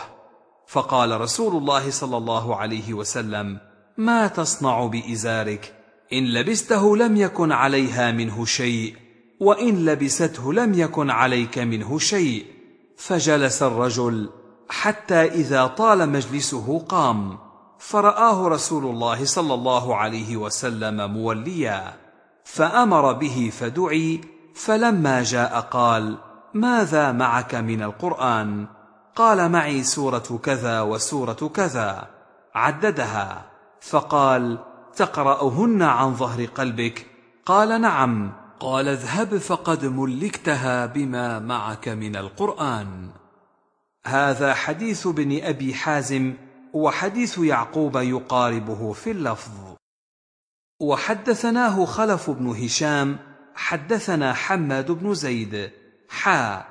فقال رسول الله صلى الله عليه وسلم ما تصنع بازارك ان لبسته لم يكن عليها منه شيء وان لبسته لم يكن عليك منه شيء فجلس الرجل حتى اذا طال مجلسه قام فراه رسول الله صلى الله عليه وسلم موليا فامر به فدعي فلما جاء قال ماذا معك من القران قال معي سوره كذا وسوره كذا عددها فقال تقراهن عن ظهر قلبك قال نعم قال اذهب فقد ملكتها بما معك من القران هذا حديث بن ابي حازم وحديث يعقوب يقاربه في اللفظ وحدثناه خلف بن هشام حدثنا حماد بن زيد حا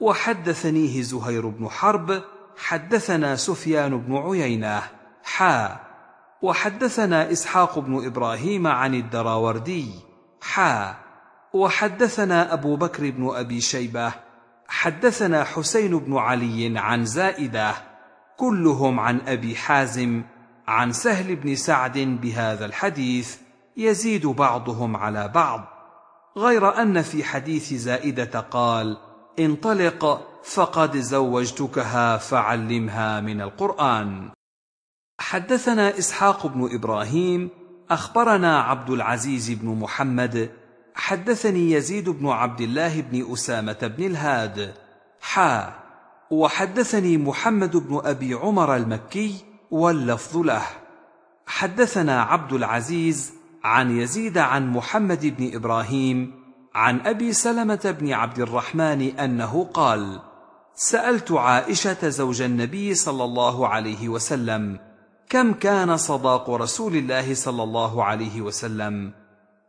وحدثنيه زهير بن حرب حدثنا سفيان بن عيينه حا وحدثنا اسحاق بن ابراهيم عن الدراوردي حا وحدثنا ابو بكر بن ابي شيبه حدثنا حسين بن علي عن زائده كلهم عن ابي حازم عن سهل بن سعد بهذا الحديث يزيد بعضهم على بعض غير ان في حديث زائده قال انطلق فقد زوجتكها فعلمها من القران حدثنا اسحاق بن ابراهيم اخبرنا عبد العزيز بن محمد حدثني يزيد بن عبد الله بن أسامة بن الهاد حا وحدثني محمد بن أبي عمر المكي واللفظ له حدثنا عبد العزيز عن يزيد عن محمد بن إبراهيم عن أبي سلمة بن عبد الرحمن أنه قال سألت عائشة زوج النبي صلى الله عليه وسلم كم كان صداق رسول الله صلى الله عليه وسلم؟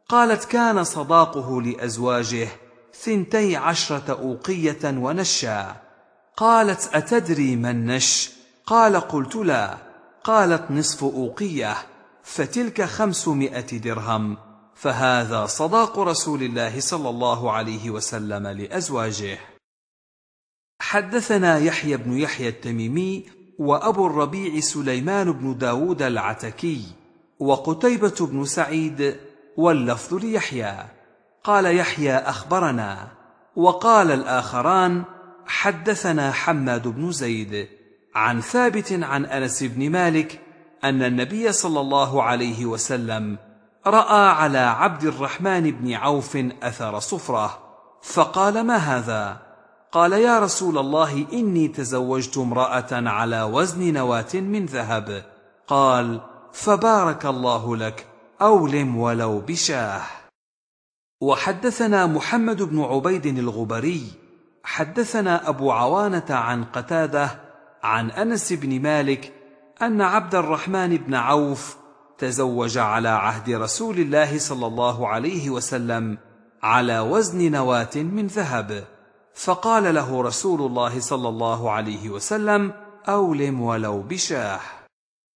قالت كان صداقه لأزواجه ثنتي عشرة أوقية ونشا قالت أتدري من نش قال قلت لا قالت نصف أوقية فتلك خمسمائة درهم فهذا صداق رسول الله صلى الله عليه وسلم لأزواجه حدثنا يحيى بن يحيى التميمي وأبو الربيع سليمان بن داود العتكي وقتيبة بن سعيد واللفظ ليحيى قال يحيى اخبرنا وقال الاخران حدثنا حماد بن زيد عن ثابت عن انس بن مالك ان النبي صلى الله عليه وسلم راى على عبد الرحمن بن عوف اثر صفره فقال ما هذا قال يا رسول الله اني تزوجت امراه على وزن نواه من ذهب قال فبارك الله لك أولم ولو بشاه وحدثنا محمد بن عبيد الغبري حدثنا أبو عوانة عن قتادة عن أنس بن مالك أن عبد الرحمن بن عوف تزوج على عهد رسول الله صلى الله عليه وسلم على وزن نواة من ذهب فقال له رسول الله صلى الله عليه وسلم أولم ولو بشاه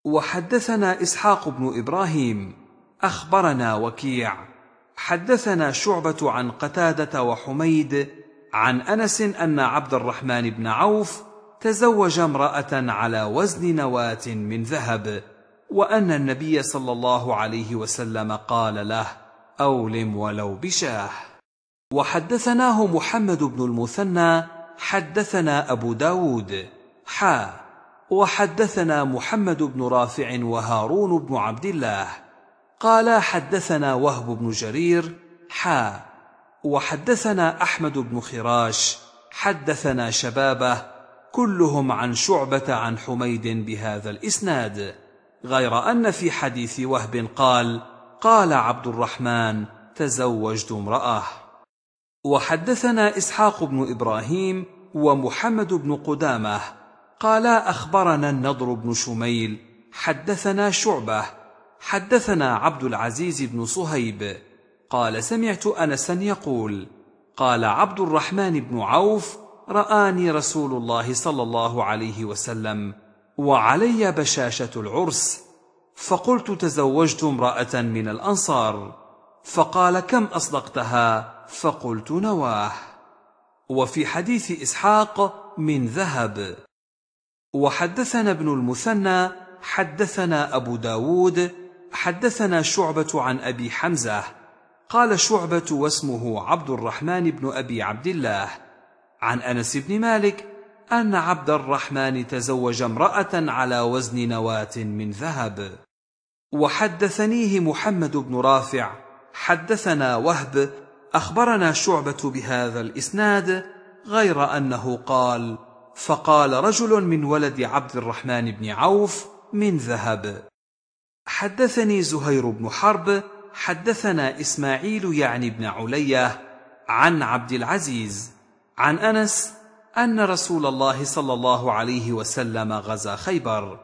وحدثنا إسحاق بن إبراهيم اخبرنا وكيع حدثنا شعبه عن قتاده وحميد عن انس ان عبد الرحمن بن عوف تزوج امراه على وزن نواه من ذهب وان النبي صلى الله عليه وسلم قال له اولم ولو بشاه وحدثناه محمد بن المثنى حدثنا ابو داود حا وحدثنا محمد بن رافع وهارون بن عبد الله قال حدثنا وهب بن جرير حا وحدثنا احمد بن خراش حدثنا شبابه كلهم عن شعبه عن حميد بهذا الاسناد غير ان في حديث وهب قال قال عبد الرحمن تزوجت امراه وحدثنا اسحاق بن ابراهيم ومحمد بن قدامه قالا اخبرنا النضر بن شميل حدثنا شعبه حدثنا عبد العزيز بن صهيب قال سمعت انسا يقول قال عبد الرحمن بن عوف راني رسول الله صلى الله عليه وسلم وعلي بشاشه العرس فقلت تزوجت امراه من الانصار فقال كم اصدقتها فقلت نواه وفي حديث اسحاق من ذهب وحدثنا ابن المثنى حدثنا ابو داود حدثنا شعبة عن أبي حمزة قال شعبة واسمه عبد الرحمن بن أبي عبد الله عن أنس بن مالك أن عبد الرحمن تزوج امرأة على وزن نواة من ذهب وحدثنيه محمد بن رافع حدثنا وهب أخبرنا شعبة بهذا الإسناد غير أنه قال فقال رجل من ولد عبد الرحمن بن عوف من ذهب حدثني زهير بن حرب حدثنا إسماعيل يعني بن علية عن عبد العزيز عن أنس أن رسول الله صلى الله عليه وسلم غزا خيبر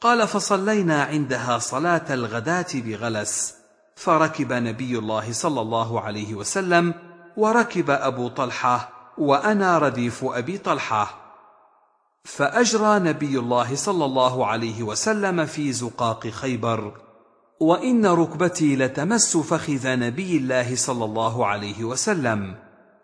قال فصلينا عندها صلاة الغداة بغلس فركب نبي الله صلى الله عليه وسلم وركب أبو طلحة وأنا رديف أبي طلحة فأجرى نبي الله صلى الله عليه وسلم في زقاق خيبر وإن ركبتي لتمس فخذ نبي الله صلى الله عليه وسلم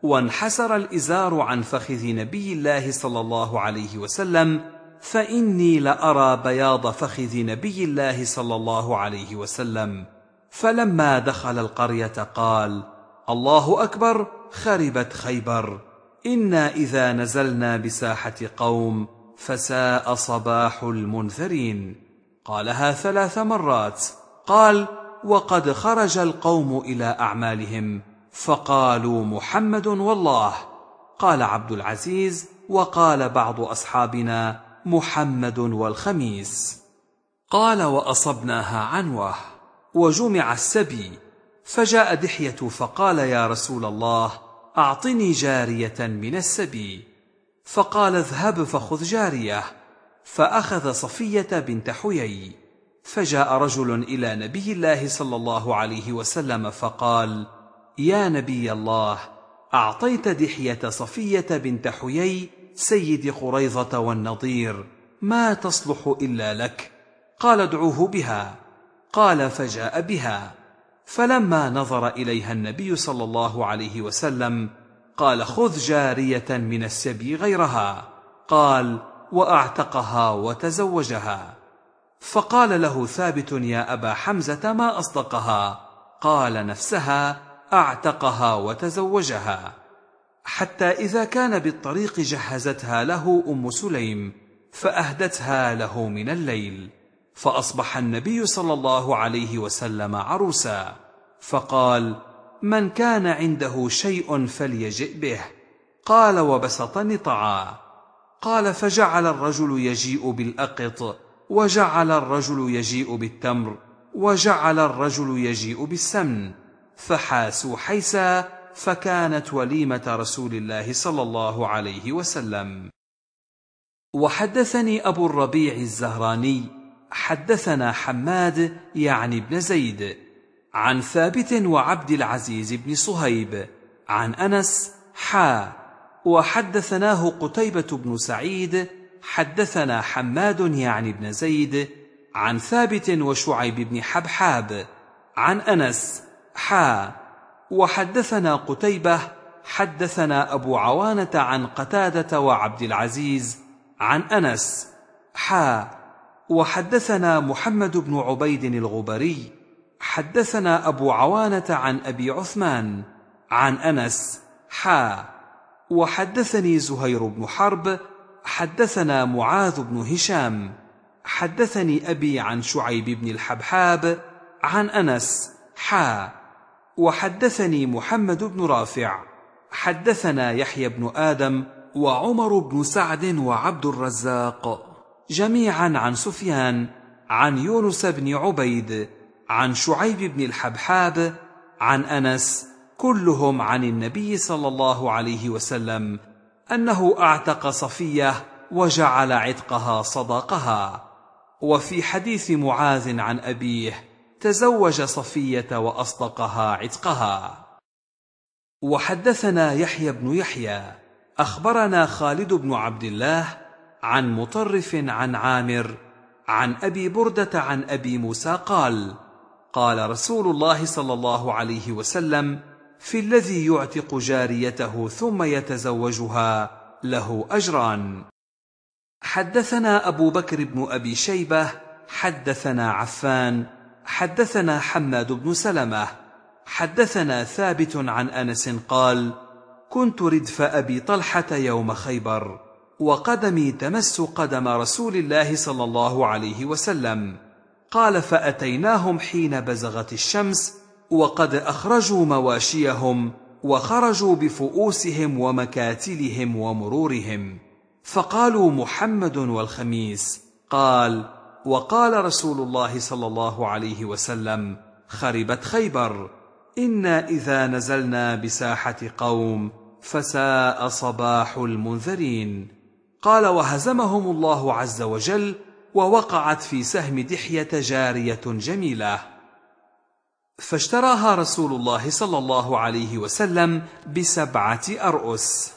وانحسر الإزار عن فخذ نبي الله صلى الله عليه وسلم فإني لأرى بياض فخذ نبي الله صلى الله عليه وسلم فلما دخل القرية قال الله أكبر خربت خيبر إنا إذا نزلنا بساحة قوم فساء صباح المنذرين قالها ثلاث مرات قال وقد خرج القوم الى اعمالهم فقالوا محمد والله قال عبد العزيز وقال بعض اصحابنا محمد والخميس قال واصبناها عنوه وجمع السبي فجاء دحيه فقال يا رسول الله اعطني جاريه من السبي فقال اذهب فخذ جارية فأخذ صفية بنت حيي فجاء رجل إلى نبي الله صلى الله عليه وسلم فقال يا نبي الله أعطيت دحية صفية بنت حيي سيد قريظة والنضير ما تصلح إلا لك قال ادعوه بها قال فجاء بها فلما نظر إليها النبي صلى الله عليه وسلم قال خذ جارية من السبي غيرها قال وأعتقها وتزوجها فقال له ثابت يا أبا حمزة ما أصدقها قال نفسها أعتقها وتزوجها حتى إذا كان بالطريق جهزتها له أم سليم فأهدتها له من الليل فأصبح النبي صلى الله عليه وسلم عروسا فقال من كان عنده شيء فليجئ به قال وبسط نطعا قال فجعل الرجل يجيء بالاقط وجعل الرجل يجيء بالتمر وجعل الرجل يجيء بالسمن فحاسوا حيسا فكانت وليمه رسول الله صلى الله عليه وسلم وحدثني ابو الربيع الزهراني حدثنا حماد يعني ابن زيد عن ثابت وعبد العزيز بن صهيب عن انس حا وحدثناه قتيبه بن سعيد حدثنا حماد يعني بن زيد عن ثابت وشعيب بن حبحاب عن انس حا وحدثنا قتيبه حدثنا ابو عوانه عن قتاده وعبد العزيز عن انس حا وحدثنا محمد بن عبيد الغبري حدثنا أبو عوانة عن أبي عثمان عن أنس حا وحدثني زهير بن حرب حدثنا معاذ بن هشام حدثني أبي عن شعيب بن الحبحاب عن أنس حا وحدثني محمد بن رافع حدثنا يحيى بن آدم وعمر بن سعد وعبد الرزاق جميعا عن سفيان عن يونس بن عبيد عن شعيب بن الحبحاب عن انس كلهم عن النبي صلى الله عليه وسلم انه اعتق صفيه وجعل عتقها صداقها وفي حديث معاذ عن ابيه تزوج صفيه واصدقها عتقها وحدثنا يحيى بن يحيى اخبرنا خالد بن عبد الله عن مطرف عن عامر عن ابي برده عن ابي موسى قال قال رسول الله صلى الله عليه وسلم في الذي يعتق جاريته ثم يتزوجها له اجران حدثنا ابو بكر بن ابي شيبه حدثنا عفان حدثنا حماد بن سلمه حدثنا ثابت عن انس قال كنت ردف ابي طلحه يوم خيبر وقدمي تمس قدم رسول الله صلى الله عليه وسلم قال فأتيناهم حين بزغت الشمس وقد أخرجوا مواشيهم وخرجوا بفؤوسهم ومكاتلهم ومرورهم فقالوا محمد والخميس قال وقال رسول الله صلى الله عليه وسلم خربت خيبر انا اذا نزلنا بساحه قوم فساء صباح المنذرين قال وهزمهم الله عز وجل ووقعت في سهم دحية جارية جميلة فاشتراها رسول الله صلى الله عليه وسلم بسبعة أرؤس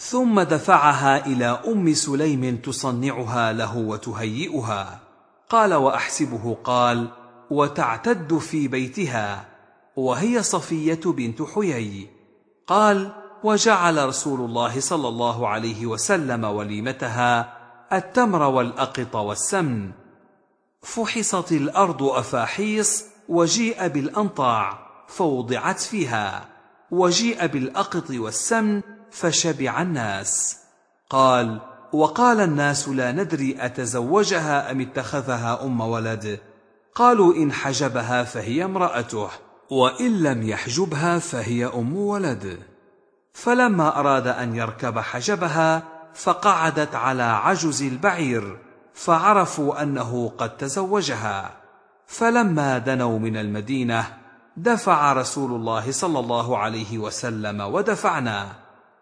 ثم دفعها إلى أم سليم تصنعها له وتهيئها قال وأحسبه قال وتعتد في بيتها وهي صفية بنت حيي قال وجعل رسول الله صلى الله عليه وسلم وليمتها التمر والأقط والسمن فحصت الأرض أفاحيص وجيء بالأنطاع فوضعت فيها وجيء بالأقط والسمن فشبع الناس قال وقال الناس لا ندري أتزوجها أم اتخذها أم ولد قالوا إن حجبها فهي امرأته وإن لم يحجبها فهي أم ولد فلما أراد أن يركب حجبها فقعدت على عجز البعير فعرفوا انه قد تزوجها فلما دنوا من المدينه دفع رسول الله صلى الله عليه وسلم ودفعنا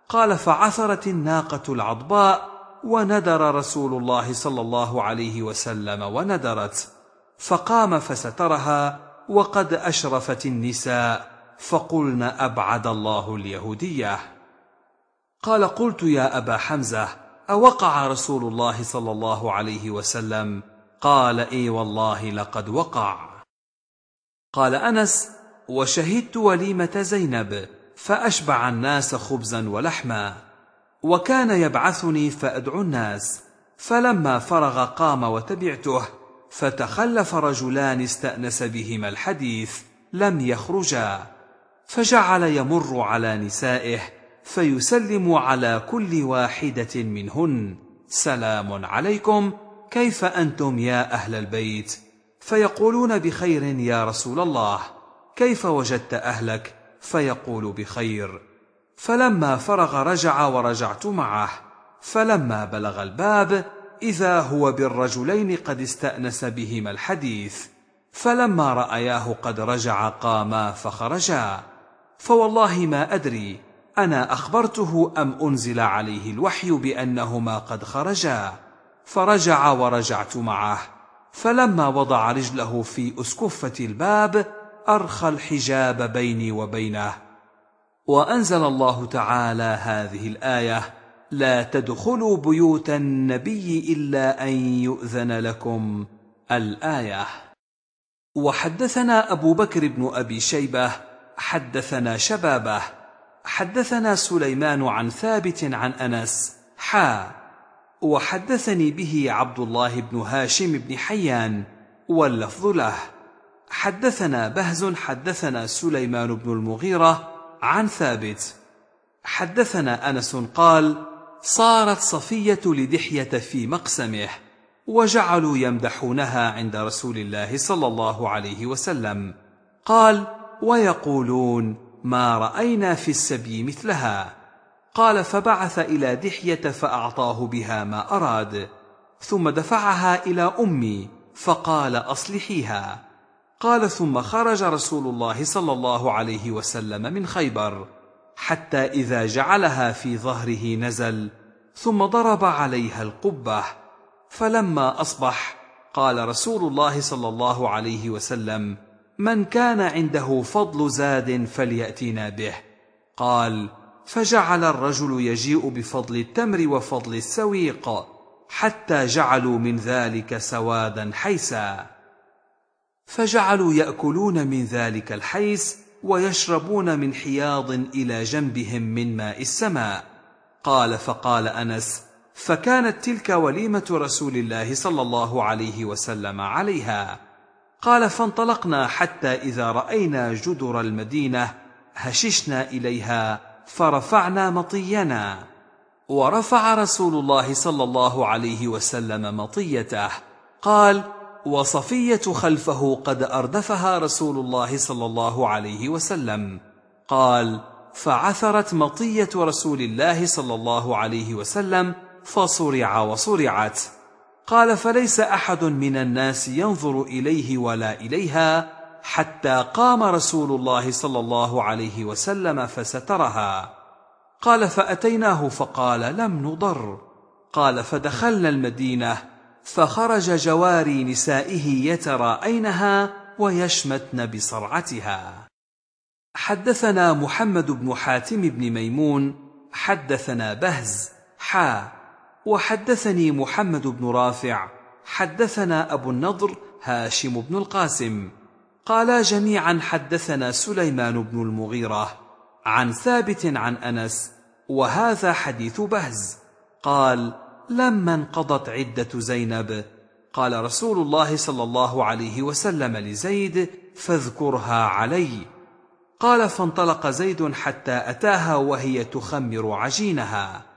قال فعثرت الناقه العضباء وندر رسول الله صلى الله عليه وسلم وندرت فقام فسترها وقد اشرفت النساء فقلن ابعد الله اليهوديه قال قلت يا أبا حمزة أوقع رسول الله صلى الله عليه وسلم قال إي والله لقد وقع قال أنس وشهدت وليمة زينب فأشبع الناس خبزا ولحما وكان يبعثني فأدعو الناس فلما فرغ قام وتبعته فتخلف رجلان استأنس بهما الحديث لم يخرجا فجعل يمر على نسائه فيسلم على كل واحدة منهن سلام عليكم كيف أنتم يا أهل البيت فيقولون بخير يا رسول الله كيف وجدت أهلك فيقول بخير فلما فرغ رجع ورجعت معه فلما بلغ الباب إذا هو بالرجلين قد استأنس بهما الحديث فلما رأياه قد رجع قاما فخرجا فوالله ما أدري انا اخبرته ام انزل عليه الوحي بانهما قد خرجا فرجع ورجعت معه فلما وضع رجله في اسكفه الباب ارخى الحجاب بيني وبينه وانزل الله تعالى هذه الايه لا تدخلوا بيوت النبي الا ان يؤذن لكم الايه وحدثنا ابو بكر بن ابي شيبه حدثنا شبابه حدثنا سليمان عن ثابت عن انس حا وحدثني به عبد الله بن هاشم بن حيان واللفظ له حدثنا بهز حدثنا سليمان بن المغيره عن ثابت حدثنا انس قال صارت صفيه لدحيه في مقسمه وجعلوا يمدحونها عند رسول الله صلى الله عليه وسلم قال ويقولون ما راينا في السبي مثلها قال فبعث الى دحيه فاعطاه بها ما اراد ثم دفعها الى امي فقال اصلحيها قال ثم خرج رسول الله صلى الله عليه وسلم من خيبر حتى اذا جعلها في ظهره نزل ثم ضرب عليها القبه فلما اصبح قال رسول الله صلى الله عليه وسلم من كان عنده فضل زاد فلياتينا به قال فجعل الرجل يجيء بفضل التمر وفضل السويق حتى جعلوا من ذلك سوادا حيسا فجعلوا ياكلون من ذلك الحيس ويشربون من حياض الى جنبهم من ماء السماء قال فقال انس فكانت تلك وليمه رسول الله صلى الله عليه وسلم عليها قال فانطلقنا حتى اذا راينا جدر المدينه هششنا اليها فرفعنا مطينا ورفع رسول الله صلى الله عليه وسلم مطيته قال وصفيه خلفه قد اردفها رسول الله صلى الله عليه وسلم قال فعثرت مطيه رسول الله صلى الله عليه وسلم فصرع وصرعت قال فليس احد من الناس ينظر اليه ولا اليها حتى قام رسول الله صلى الله عليه وسلم فسترها قال فاتيناه فقال لم نضر قال فدخلنا المدينه فخرج جواري نسائه يتراءينها ويشمتن بصرعتها حدثنا محمد بن حاتم بن ميمون حدثنا بهز حا وحدثني محمد بن رافع حدثنا ابو النضر هاشم بن القاسم قالا جميعا حدثنا سليمان بن المغيره عن ثابت عن انس وهذا حديث بهز قال لما انقضت عده زينب قال رسول الله صلى الله عليه وسلم لزيد فاذكرها علي قال فانطلق زيد حتى اتاها وهي تخمر عجينها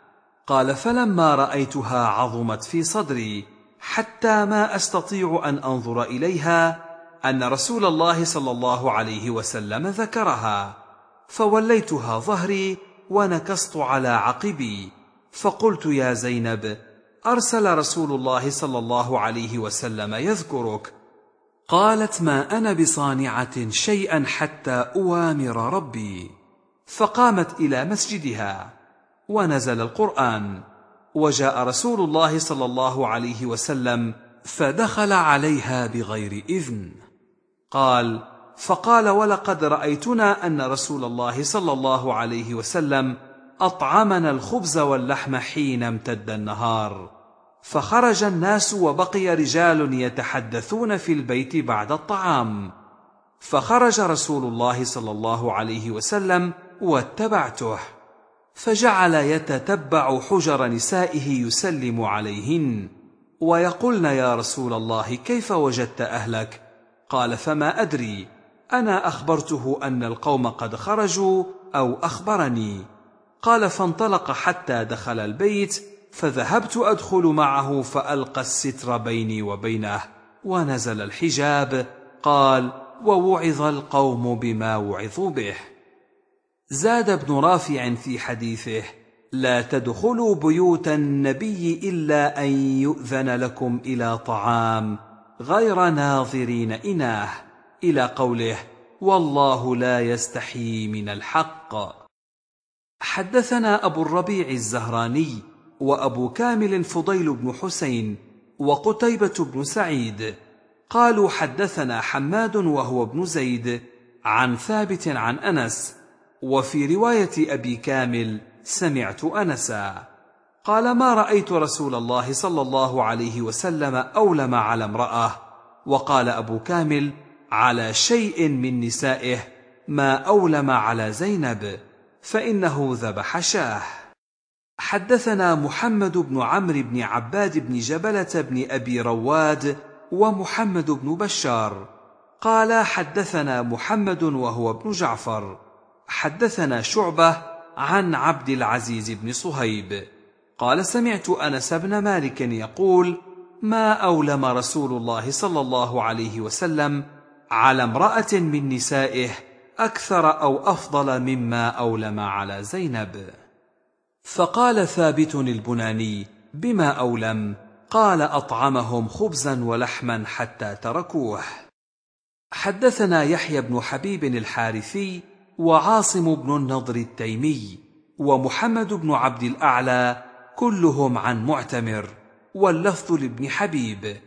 قال فلما رايتها عظمت في صدري حتى ما استطيع ان انظر اليها ان رسول الله صلى الله عليه وسلم ذكرها فوليتها ظهري ونكصت على عقبي فقلت يا زينب ارسل رسول الله صلى الله عليه وسلم يذكرك قالت ما انا بصانعه شيئا حتى اوامر ربي فقامت الى مسجدها ونزل القرآن وجاء رسول الله صلى الله عليه وسلم فدخل عليها بغير إذن قال فقال ولقد رأيتنا أن رسول الله صلى الله عليه وسلم أطعمنا الخبز واللحم حين امتد النهار فخرج الناس وبقي رجال يتحدثون في البيت بعد الطعام فخرج رسول الله صلى الله عليه وسلم واتبعته فجعل يتتبع حجر نسائه يسلم عليهن ويقولن يا رسول الله كيف وجدت اهلك قال فما ادري انا اخبرته ان القوم قد خرجوا او اخبرني قال فانطلق حتى دخل البيت فذهبت ادخل معه فالقى الستر بيني وبينه ونزل الحجاب قال ووعظ القوم بما وعظوا به زاد ابن رافع في حديثه لا تدخلوا بيوت النبي الا ان يؤذن لكم الى طعام غير ناظرين اناه الى قوله والله لا يستحي من الحق حدثنا ابو الربيع الزهراني وابو كامل فضيل بن حسين وقتيبه بن سعيد قالوا حدثنا حماد وهو ابن زيد عن ثابت عن انس وفي روايه ابي كامل سمعت انسا قال ما رايت رسول الله صلى الله عليه وسلم اولم على امراه وقال ابو كامل على شيء من نسائه ما اولم على زينب فانه ذبح شاه حدثنا محمد بن عمرو بن عباد بن جبله بن ابي رواد ومحمد بن بشار قال حدثنا محمد وهو ابن جعفر حدثنا شعبة عن عبد العزيز بن صهيب قال سمعت أنس بن مالك يقول ما أولم رسول الله صلى الله عليه وسلم على امرأة من نسائه أكثر أو أفضل مما أولم على زينب فقال ثابت البناني بما أولم قال أطعمهم خبزا ولحما حتى تركوه حدثنا يحيى بن حبيب الحارثي وعاصم بن النضر التيمي ومحمد بن عبد الأعلى كلهم عن معتمر واللفظ لابن حبيب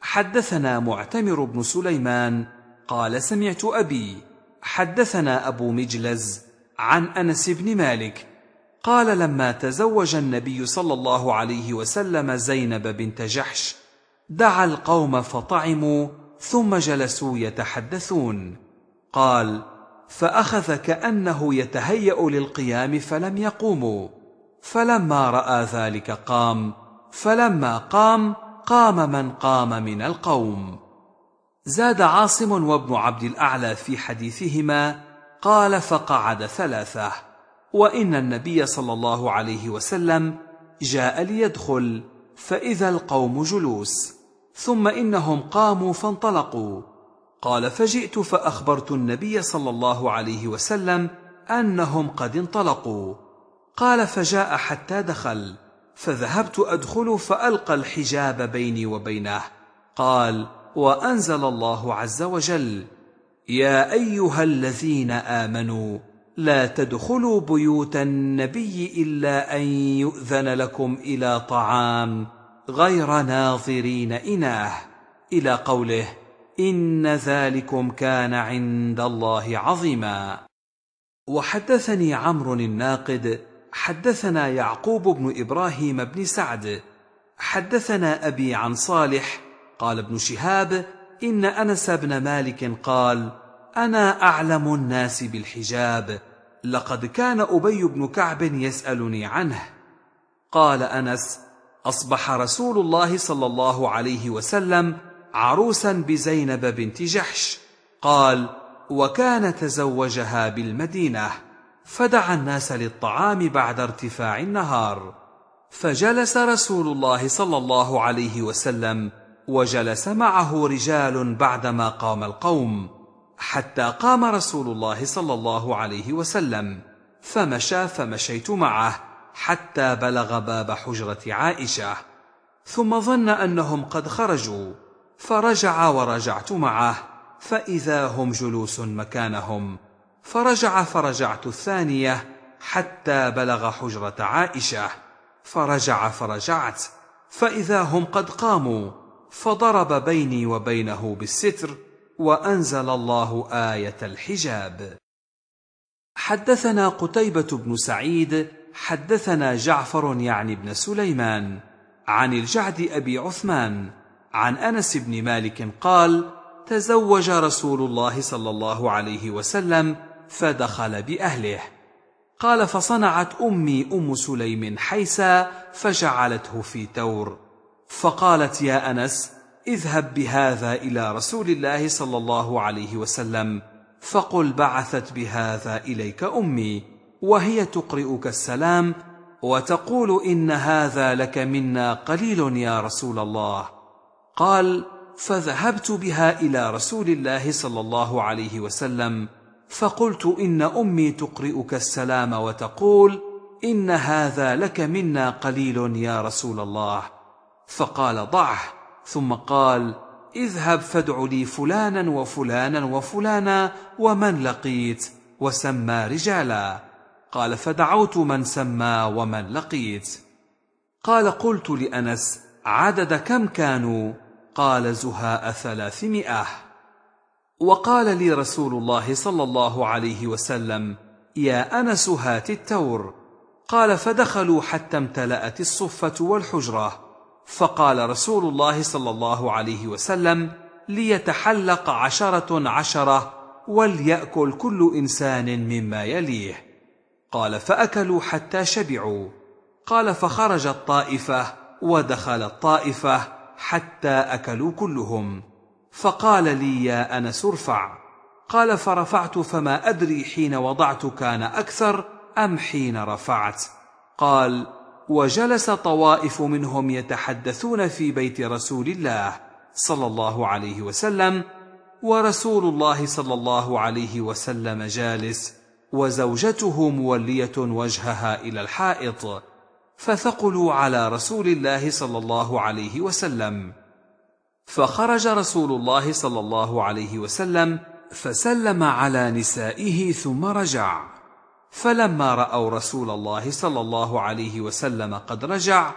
حدثنا معتمر بن سليمان قال سمعت أبي حدثنا أبو مجلز عن أنس بن مالك قال لما تزوج النبي صلى الله عليه وسلم زينب بنت جحش دعا القوم فطعموا ثم جلسوا يتحدثون قال فاخذ كانه يتهيا للقيام فلم يقوموا فلما راى ذلك قام فلما قام قام من قام من القوم زاد عاصم وابن عبد الاعلى في حديثهما قال فقعد ثلاثه وان النبي صلى الله عليه وسلم جاء ليدخل فاذا القوم جلوس ثم انهم قاموا فانطلقوا قال فجئت فأخبرت النبي صلى الله عليه وسلم أنهم قد انطلقوا قال فجاء حتى دخل فذهبت أدخل فألقى الحجاب بيني وبينه قال وأنزل الله عز وجل يا أيها الذين آمنوا لا تدخلوا بيوت النبي إلا أن يؤذن لكم إلى طعام غير ناظرين إناه إلى قوله إن ذلكم كان عند الله عظيما وحدثني عمرو الناقد حدثنا يعقوب بن إبراهيم بن سعد حدثنا أبي عن صالح قال ابن شهاب إن أنس بن مالك قال أنا أعلم الناس بالحجاب لقد كان أبي بن كعب يسألني عنه قال أنس أصبح رسول الله صلى الله عليه وسلم عروسا بزينب بنت جحش قال وكان تزوجها بالمدينه فدعا الناس للطعام بعد ارتفاع النهار فجلس رسول الله صلى الله عليه وسلم وجلس معه رجال بعدما قام القوم حتى قام رسول الله صلى الله عليه وسلم فمشى فمشيت معه حتى بلغ باب حجره عائشه ثم ظن انهم قد خرجوا فرجع ورجعت معه فإذا هم جلوس مكانهم فرجع فرجعت الثانية حتى بلغ حجرة عائشة فرجع فرجعت فإذا هم قد قاموا فضرب بيني وبينه بالستر وأنزل الله آية الحجاب حدثنا قتيبة بن سعيد حدثنا جعفر يعني بن سليمان عن الجعد أبي عثمان عن انس بن مالك قال تزوج رسول الله صلى الله عليه وسلم فدخل باهله قال فصنعت امي ام سليم حيسا فجعلته في تور فقالت يا انس اذهب بهذا الى رسول الله صلى الله عليه وسلم فقل بعثت بهذا اليك امي وهي تقرئك السلام وتقول ان هذا لك منا قليل يا رسول الله قال فذهبت بها الى رسول الله صلى الله عليه وسلم فقلت ان امي تقرئك السلام وتقول ان هذا لك منا قليل يا رسول الله فقال ضعه ثم قال اذهب فادع لي فلانا وفلانا وفلانا ومن لقيت وسمى رجالا قال فدعوت من سمى ومن لقيت قال قلت لانس عدد كم كانوا قال زهاء ثلاثمائة وقال لي رسول الله صلى الله عليه وسلم يا أنس هات التور قال فدخلوا حتى امتلأت الصفة والحجرة فقال رسول الله صلى الله عليه وسلم ليتحلق عشرة عشرة وليأكل كل إنسان مما يليه قال فأكلوا حتى شبعوا قال فخرج الطائفة ودخل الطائفة حتى اكلوا كلهم فقال لي يا انس ارفع قال فرفعت فما ادري حين وضعت كان اكثر ام حين رفعت قال وجلس طوائف منهم يتحدثون في بيت رسول الله صلى الله عليه وسلم ورسول الله صلى الله عليه وسلم جالس وزوجته موليه وجهها الى الحائط فثقلوا على رسول الله صلى الله عليه وسلم فخرج رسول الله صلى الله عليه وسلم فسلم على نسائه ثم رجع فلما راوا رسول الله صلى الله عليه وسلم قد رجع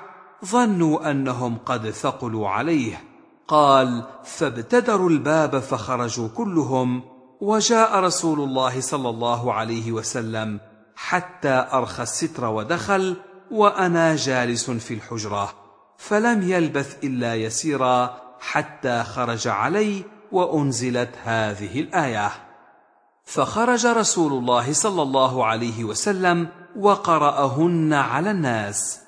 ظنوا انهم قد ثقلوا عليه قال فابتدروا الباب فخرجوا كلهم وجاء رسول الله صلى الله عليه وسلم حتى ارخى الستر ودخل وانا جالس في الحجره فلم يلبث الا يسيرا حتى خرج علي وانزلت هذه الايه فخرج رسول الله صلى الله عليه وسلم وقراهن على الناس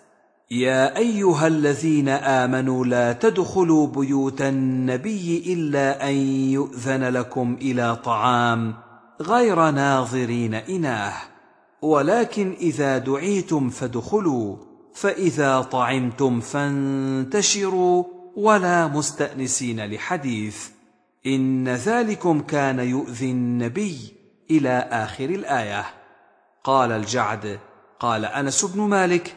يا ايها الذين امنوا لا تدخلوا بيوت النبي الا ان يؤذن لكم الى طعام غير ناظرين اناه ولكن اذا دعيتم فادخلوا فاذا طعمتم فانتشروا ولا مستانسين لحديث ان ذلكم كان يؤذي النبي الى اخر الايه قال الجعد قال انس بن مالك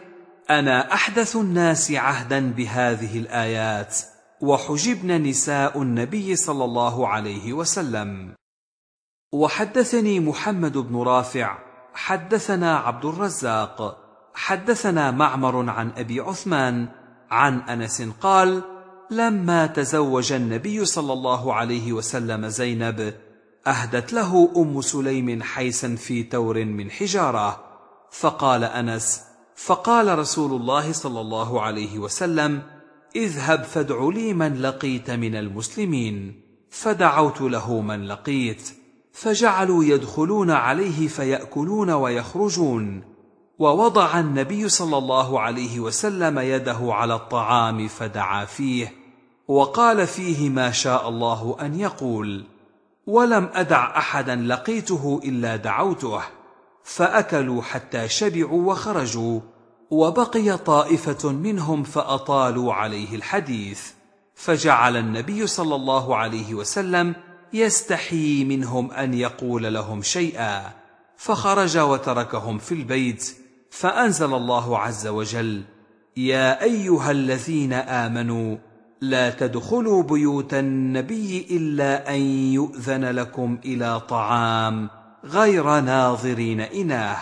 انا احدث الناس عهدا بهذه الايات وحجبن نساء النبي صلى الله عليه وسلم وحدثني محمد بن رافع حدثنا عبد الرزاق حدثنا معمر عن ابي عثمان عن انس قال لما تزوج النبي صلى الله عليه وسلم زينب اهدت له ام سليم حيسا في تور من حجاره فقال انس فقال رسول الله صلى الله عليه وسلم اذهب فادع لي من لقيت من المسلمين فدعوت له من لقيت فجعلوا يدخلون عليه فياكلون ويخرجون ووضع النبي صلى الله عليه وسلم يده على الطعام فدعا فيه وقال فيه ما شاء الله ان يقول ولم ادع احدا لقيته الا دعوته فاكلوا حتى شبعوا وخرجوا وبقي طائفه منهم فاطالوا عليه الحديث فجعل النبي صلى الله عليه وسلم يستحي منهم ان يقول لهم شيئا فخرج وتركهم في البيت فانزل الله عز وجل يا ايها الذين امنوا لا تدخلوا بيوت النبي الا ان يؤذن لكم الى طعام غير ناظرين اناه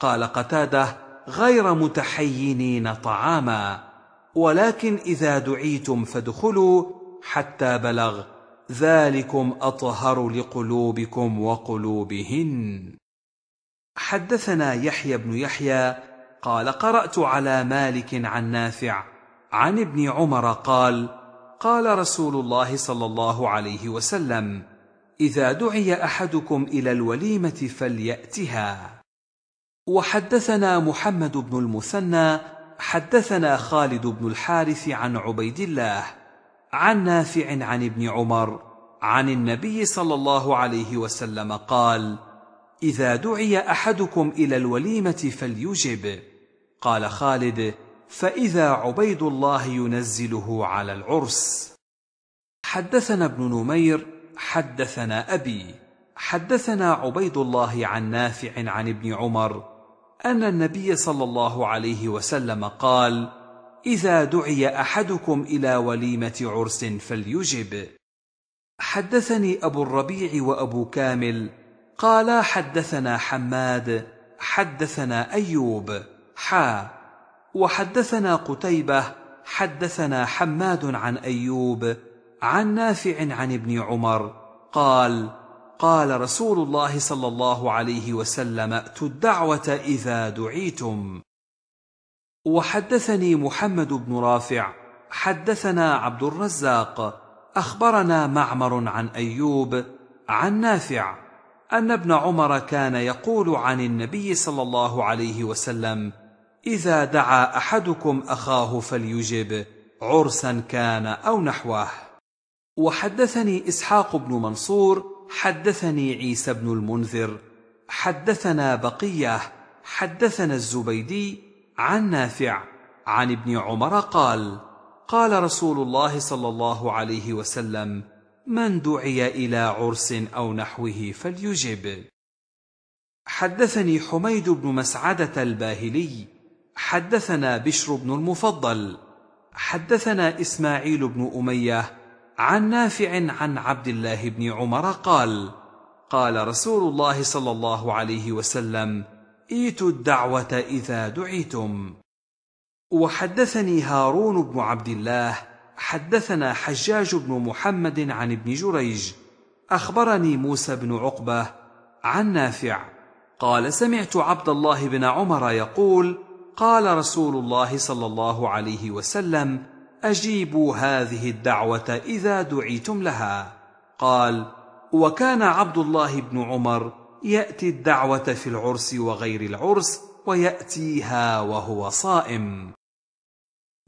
قال قتاده غير متحينين طعاما ولكن اذا دعيتم فادخلوا حتى بلغ ذلكم اطهر لقلوبكم وقلوبهن حدثنا يحيى بن يحيى قال قرات على مالك عن نافع عن ابن عمر قال قال رسول الله صلى الله عليه وسلم اذا دعي احدكم الى الوليمه فلياتها وحدثنا محمد بن المثنى حدثنا خالد بن الحارث عن عبيد الله عن نافع عن ابن عمر عن النبي صلى الله عليه وسلم قال اذا دعي احدكم الى الوليمه فليجب قال خالد فاذا عبيد الله ينزله على العرس حدثنا ابن نمير حدثنا ابي حدثنا عبيد الله عن نافع عن ابن عمر ان النبي صلى الله عليه وسلم قال اذا دعي احدكم الى وليمه عرس فليجب حدثني ابو الربيع وابو كامل قالا حدثنا حماد حدثنا ايوب حا وحدثنا قتيبه حدثنا حماد عن ايوب عن نافع عن ابن عمر قال قال رسول الله صلى الله عليه وسلم ائتوا الدعوه اذا دعيتم وحدثني محمد بن رافع حدثنا عبد الرزاق اخبرنا معمر عن ايوب عن نافع ان ابن عمر كان يقول عن النبي صلى الله عليه وسلم اذا دعا احدكم اخاه فليجب عرسا كان او نحوه وحدثني اسحاق بن منصور حدثني عيسى بن المنذر حدثنا بقيه حدثنا الزبيدي عن نافع عن ابن عمر قال قال رسول الله صلى الله عليه وسلم من دعي الى عرس او نحوه فليجب حدثني حميد بن مسعده الباهلي حدثنا بشر بن المفضل حدثنا اسماعيل بن اميه عن نافع عن عبد الله بن عمر قال قال رسول الله صلى الله عليه وسلم ايتوا الدعوه اذا دعيتم وحدثني هارون بن عبد الله حدثنا حجاج بن محمد عن ابن جريج اخبرني موسى بن عقبه عن نافع قال سمعت عبد الله بن عمر يقول قال رسول الله صلى الله عليه وسلم اجيبوا هذه الدعوه اذا دعيتم لها قال وكان عبد الله بن عمر ياتي الدعوه في العرس وغير العرس وياتيها وهو صائم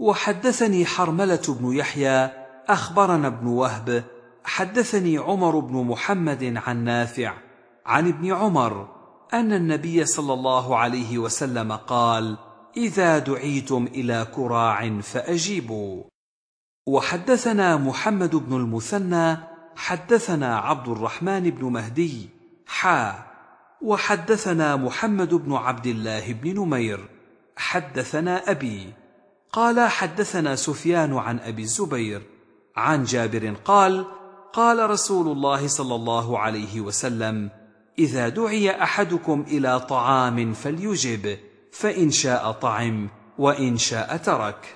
وحدثني حرمله بن يحيى اخبرنا ابن وهب حدثني عمر بن محمد عن نافع عن ابن عمر ان النبي صلى الله عليه وسلم قال اذا دعيتم الى كراع فاجيبوا وحدثنا محمد بن المثنى حدثنا عبد الرحمن بن مهدي حا وحدثنا محمد بن عبد الله بن نمير حدثنا أبي قال حدثنا سفيان عن أبي الزبير عن جابر قال قال رسول الله صلى الله عليه وسلم إذا دعي أحدكم إلى طعام فليجب فإن شاء طعم وإن شاء ترك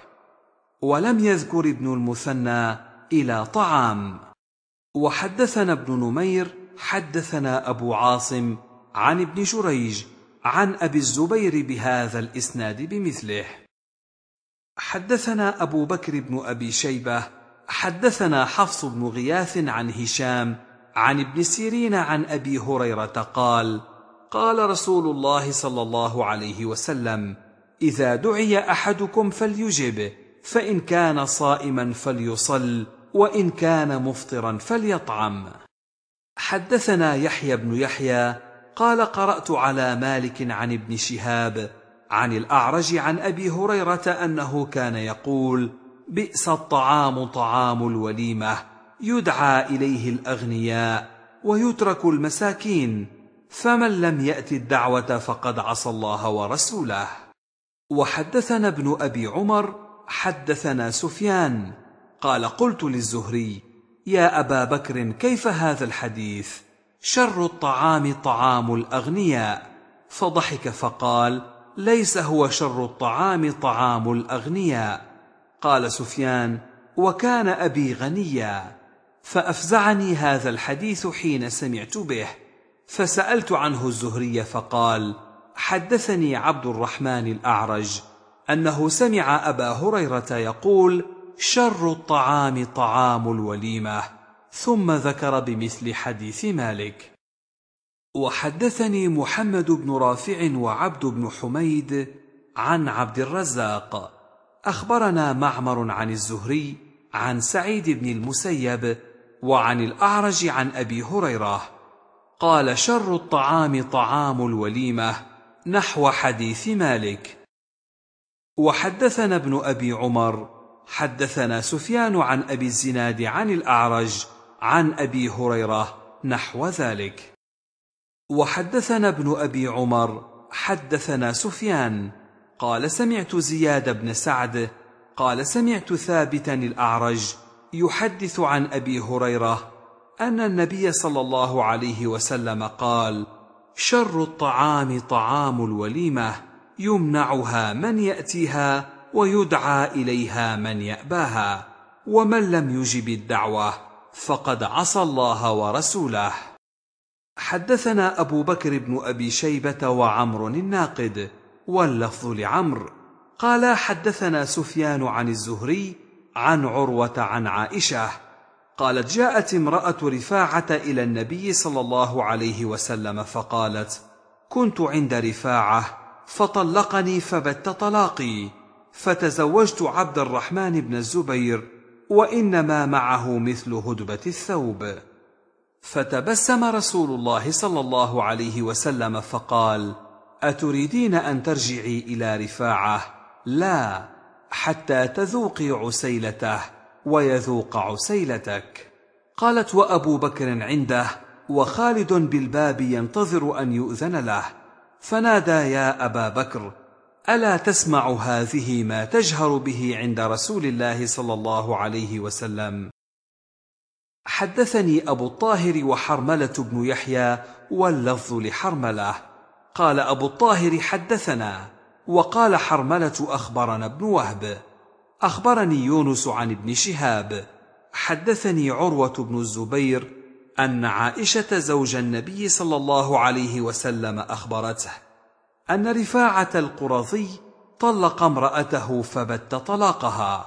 ولم يذكر ابن المثنى إلى طعام وحدثنا ابن نمير حدثنا أبو عاصم عن ابن جريج عن أبي الزبير بهذا الإسناد بمثله حدثنا أبو بكر بن أبي شيبة حدثنا حفص بن غياث عن هشام عن ابن سيرين عن أبي هريرة قال قال رسول الله صلى الله عليه وسلم إذا دعي أحدكم فليجب فإن كان صائما فليصل وإن كان مفطرا فليطعم حدثنا يحيى بن يحيى قال قرات على مالك عن ابن شهاب عن الاعرج عن ابي هريره انه كان يقول بئس الطعام طعام الوليمه يدعى اليه الاغنياء ويترك المساكين فمن لم يات الدعوه فقد عصى الله ورسوله وحدثنا ابن ابي عمر حدثنا سفيان قال قلت للزهري يا ابا بكر كيف هذا الحديث شر الطعام طعام الاغنياء فضحك فقال ليس هو شر الطعام طعام الاغنياء قال سفيان وكان ابي غنيا فافزعني هذا الحديث حين سمعت به فسالت عنه الزهري فقال حدثني عبد الرحمن الاعرج انه سمع ابا هريره يقول شر الطعام طعام الوليمه ثم ذكر بمثل حديث مالك وحدثني محمد بن رافع وعبد بن حميد عن عبد الرزاق اخبرنا معمر عن الزهري عن سعيد بن المسيب وعن الاعرج عن ابي هريره قال شر الطعام طعام الوليمه نحو حديث مالك وحدثنا ابن ابي عمر حدثنا سفيان عن أبي الزناد عن الأعرج عن أبي هريرة نحو ذلك وحدثنا ابن أبي عمر حدثنا سفيان قال سمعت زياد بن سعد قال سمعت ثابتا الأعرج يحدث عن أبي هريرة أن النبي صلى الله عليه وسلم قال شر الطعام طعام الوليمة يمنعها من يأتيها ويدعى اليها من ياباها ومن لم يجب الدعوه فقد عصى الله ورسوله حدثنا ابو بكر بن ابي شيبه وعمر الناقد واللفظ لعمر قال حدثنا سفيان عن الزهري عن عروه عن عائشه قالت جاءت امراه رفاعه الى النبي صلى الله عليه وسلم فقالت كنت عند رفاعه فطلقني فبت طلاقي فتزوجت عبد الرحمن بن الزبير وانما معه مثل هدبه الثوب فتبسم رسول الله صلى الله عليه وسلم فقال اتريدين ان ترجعي الى رفاعه لا حتى تذوقي عسيلته ويذوق عسيلتك قالت وابو بكر عنده وخالد بالباب ينتظر ان يؤذن له فنادى يا ابا بكر الا تسمع هذه ما تجهر به عند رسول الله صلى الله عليه وسلم حدثني ابو الطاهر وحرمله بن يحيى واللفظ لحرمله قال ابو الطاهر حدثنا وقال حرمله اخبرنا ابن وهب اخبرني يونس عن ابن شهاب حدثني عروه بن الزبير ان عائشه زوج النبي صلى الله عليه وسلم اخبرته أن رفاعة القرظي طلق امرأته فبت طلاقها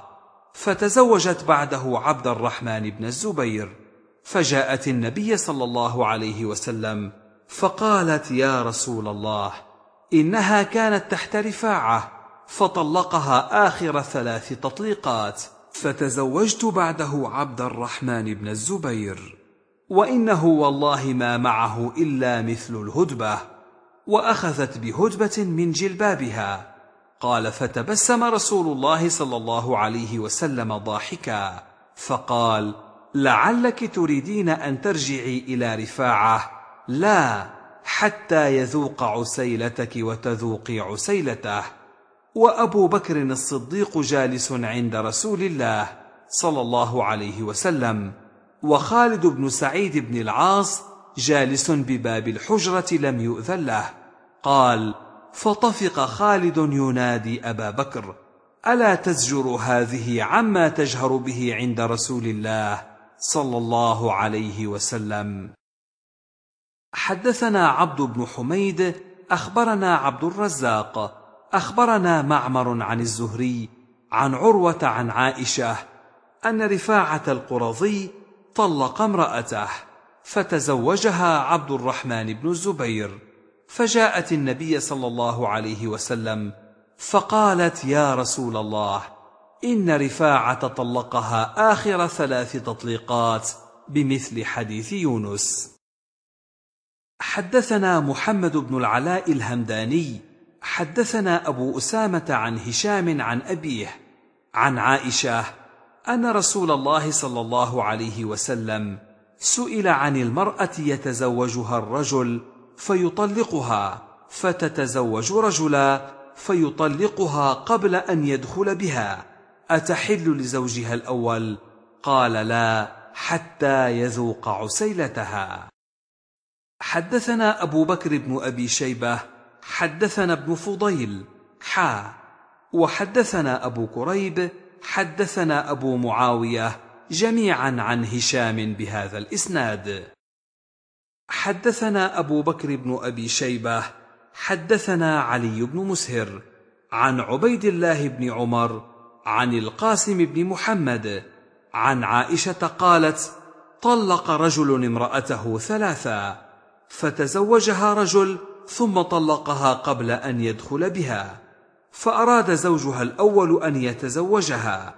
فتزوجت بعده عبد الرحمن بن الزبير فجاءت النبي صلى الله عليه وسلم فقالت يا رسول الله إنها كانت تحت رفاعة فطلقها آخر ثلاث تطليقات فتزوجت بعده عبد الرحمن بن الزبير وإنه والله ما معه إلا مثل الهدبة واخذت بهدبه من جلبابها قال فتبسم رسول الله صلى الله عليه وسلم ضاحكا فقال لعلك تريدين ان ترجعي الى رفاعه لا حتى يذوق عسيلتك وتذوقي عسيلته وابو بكر الصديق جالس عند رسول الله صلى الله عليه وسلم وخالد بن سعيد بن العاص جالس بباب الحجره لم يؤذن له قال فطفق خالد ينادي ابا بكر الا تزجر هذه عما تجهر به عند رسول الله صلى الله عليه وسلم حدثنا عبد بن حميد اخبرنا عبد الرزاق اخبرنا معمر عن الزهري عن عروه عن عائشه ان رفاعه القرظي طلق امراته فتزوجها عبد الرحمن بن الزبير فجاءت النبي صلى الله عليه وسلم فقالت يا رسول الله إن رفاعة طلقها آخر ثلاث تطليقات بمثل حديث يونس حدثنا محمد بن العلاء الهمداني حدثنا أبو أسامة عن هشام عن أبيه عن عائشة أن رسول الله صلى الله عليه وسلم سئل عن المرأة يتزوجها الرجل فيطلقها فتتزوج رجلا فيطلقها قبل ان يدخل بها اتحل لزوجها الاول قال لا حتى يذوق عسيلتها حدثنا ابو بكر بن ابي شيبه حدثنا ابن فضيل حا وحدثنا ابو كريب حدثنا ابو معاويه جميعا عن هشام بهذا الاسناد حدثنا أبو بكر بن أبي شيبة حدثنا علي بن مسهر عن عبيد الله بن عمر عن القاسم بن محمد عن عائشة قالت طلق رجل امرأته ثلاثا فتزوجها رجل ثم طلقها قبل أن يدخل بها فأراد زوجها الأول أن يتزوجها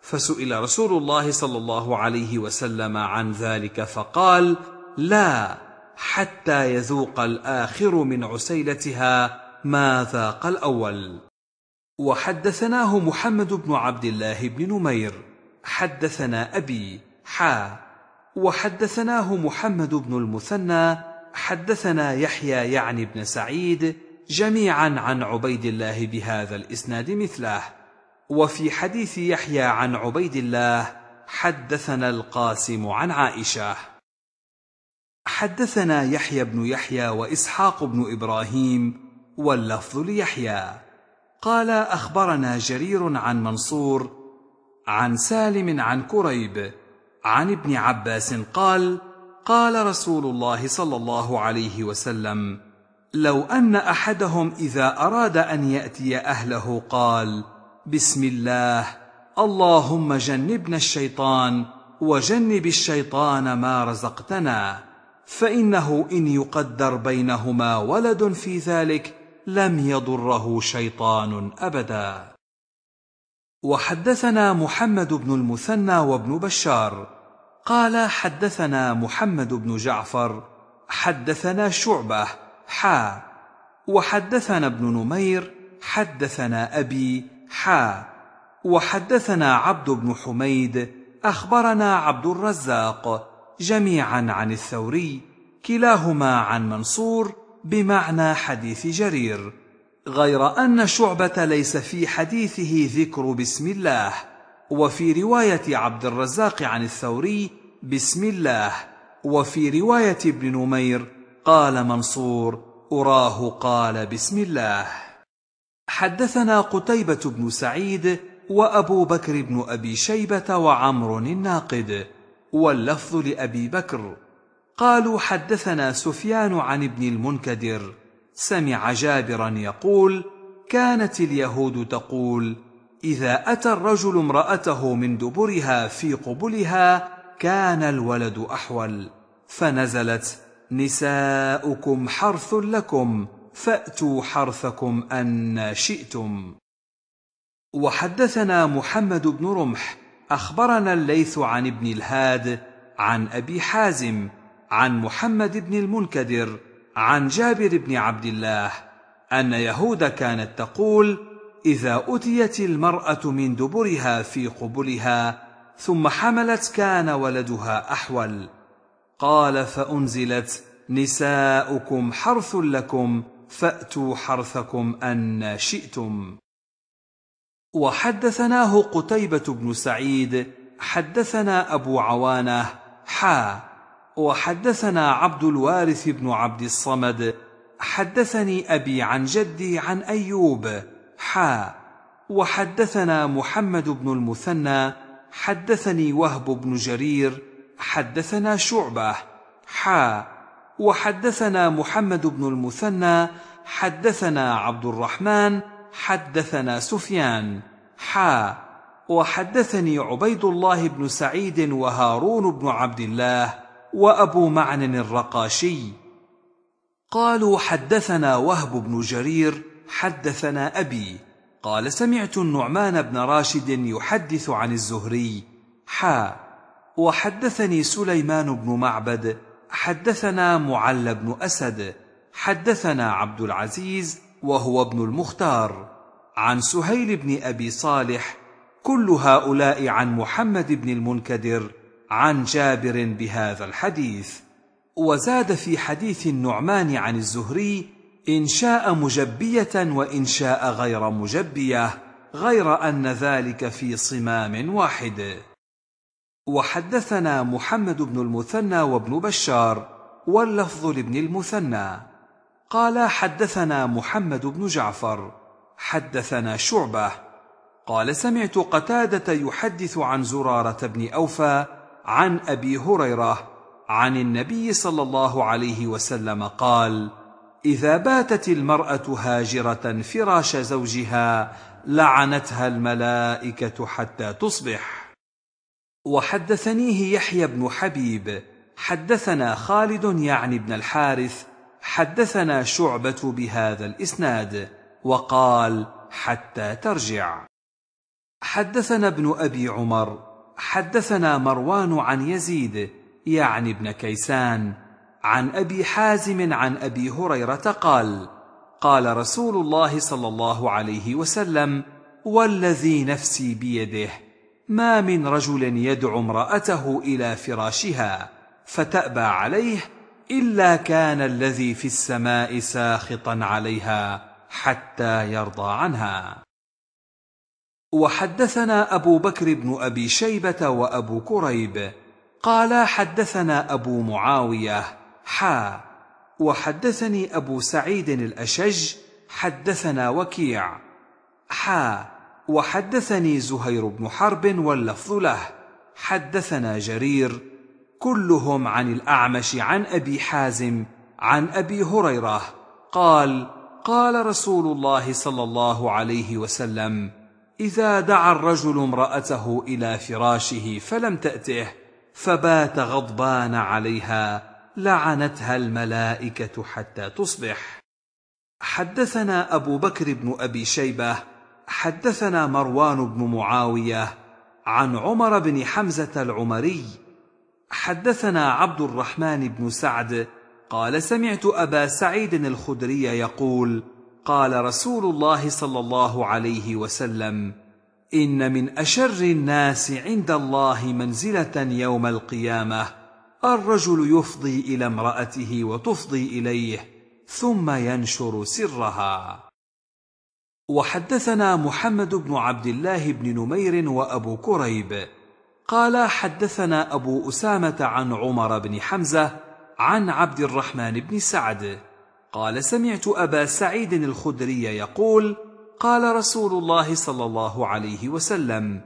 فسئل رسول الله صلى الله عليه وسلم عن ذلك فقال لا حتى يذوق الآخر من عسيلتها ما ذاق الأول وحدثناه محمد بن عبد الله بن نمير حدثنا أبي حا وحدثناه محمد بن المثنى حدثنا يحيى يعني بن سعيد جميعا عن عبيد الله بهذا الإسناد مثله وفي حديث يحيى عن عبيد الله حدثنا القاسم عن عائشه حدثنا يحيى بن يحيى واسحاق بن ابراهيم واللفظ ليحيى قال اخبرنا جرير عن منصور عن سالم عن كريب عن ابن عباس قال قال رسول الله صلى الله عليه وسلم لو ان احدهم اذا اراد ان ياتي اهله قال بسم الله اللهم جنبنا الشيطان وجنب الشيطان ما رزقتنا فانه ان يقدر بينهما ولد في ذلك لم يضره شيطان ابدا وحدثنا محمد بن المثنى وابن بشار قال حدثنا محمد بن جعفر حدثنا شعبه حا وحدثنا ابن نمير حدثنا ابي حا وحدثنا عبد بن حميد اخبرنا عبد الرزاق جميعا عن الثوري كلاهما عن منصور بمعنى حديث جرير غير ان شعبه ليس في حديثه ذكر بسم الله وفي روايه عبد الرزاق عن الثوري بسم الله وفي روايه ابن نمير قال منصور اراه قال بسم الله حدثنا قتيبه بن سعيد وابو بكر بن ابي شيبه وعمر الناقد واللفظ لأبي بكر قالوا حدثنا سفيان عن ابن المنكدر سمع جابرا يقول كانت اليهود تقول اذا اتى الرجل امراته من دبرها في قبلها كان الولد احول فنزلت نساؤكم حرث لكم فاتوا حرثكم ان شئتم وحدثنا محمد بن رمح اخبرنا الليث عن ابن الهاد عن ابي حازم عن محمد بن المنكدر عن جابر بن عبد الله ان يهود كانت تقول اذا اتيت المراه من دبرها في قبلها ثم حملت كان ولدها احول قال فانزلت نساؤكم حرث لكم فاتوا حرثكم ان شئتم وحدثناه قتيبة بن سعيد حدثنا أبو عوانة حا وحدثنا عبد الوارث بن عبد الصمد حدثني أبي عن جدي عن أيوب حا وحدثنا محمد بن المثنى حدثني وهب بن جرير حدثنا شعبة حا وحدثنا محمد بن المثنى حدثنا عبد الرحمن حدثنا سفيان حا وحدثني عبيد الله بن سعيد وهارون بن عبد الله وابو معن الرقاشي قالوا حدثنا وهب بن جرير حدثنا ابي قال سمعت النعمان بن راشد يحدث عن الزهري حا وحدثني سليمان بن معبد حدثنا معل بن اسد حدثنا عبد العزيز وهو ابن المختار عن سهيل بن ابي صالح كل هؤلاء عن محمد بن المنكدر عن جابر بهذا الحديث وزاد في حديث النعمان عن الزهري ان شاء مجبيه وان شاء غير مجبيه غير ان ذلك في صمام واحد وحدثنا محمد بن المثنى وابن بشار واللفظ لابن المثنى قال حدثنا محمد بن جعفر حدثنا شعبه قال سمعت قتاده يحدث عن زراره بن اوفى عن ابي هريره عن النبي صلى الله عليه وسلم قال اذا باتت المراه هاجره فراش زوجها لعنتها الملائكه حتى تصبح وحدثنيه يحيى بن حبيب حدثنا خالد يعني بن الحارث حدثنا شعبة بهذا الإسناد وقال حتى ترجع حدثنا ابن أبي عمر حدثنا مروان عن يزيد يعني ابن كيسان عن أبي حازم عن أبي هريرة قال قال رسول الله صلى الله عليه وسلم والذي نفسي بيده ما من رجل يدعو امرأته إلى فراشها فتأبى عليه إلا كان الذي في السماء ساخطا عليها حتى يرضى عنها وحدثنا أبو بكر بن أبي شيبة وأبو كريب قال حدثنا أبو معاوية حا وحدثني أبو سعيد الأشج حدثنا وكيع حا وحدثني زهير بن حرب واللفظ له حدثنا جرير كلهم عن الاعمش عن ابي حازم عن ابي هريره قال قال رسول الله صلى الله عليه وسلم اذا دعا الرجل امراته الى فراشه فلم تاته فبات غضبان عليها لعنتها الملائكه حتى تصبح حدثنا ابو بكر بن ابي شيبه حدثنا مروان بن معاويه عن عمر بن حمزه العمري حدثنا عبد الرحمن بن سعد قال سمعت ابا سعيد الخدري يقول قال رسول الله صلى الله عليه وسلم ان من اشر الناس عند الله منزله يوم القيامه الرجل يفضي الى امراته وتفضي اليه ثم ينشر سرها وحدثنا محمد بن عبد الله بن نمير وابو كريب قال حدثنا ابو اسامه عن عمر بن حمزه عن عبد الرحمن بن سعد قال سمعت ابا سعيد الخدري يقول قال رسول الله صلى الله عليه وسلم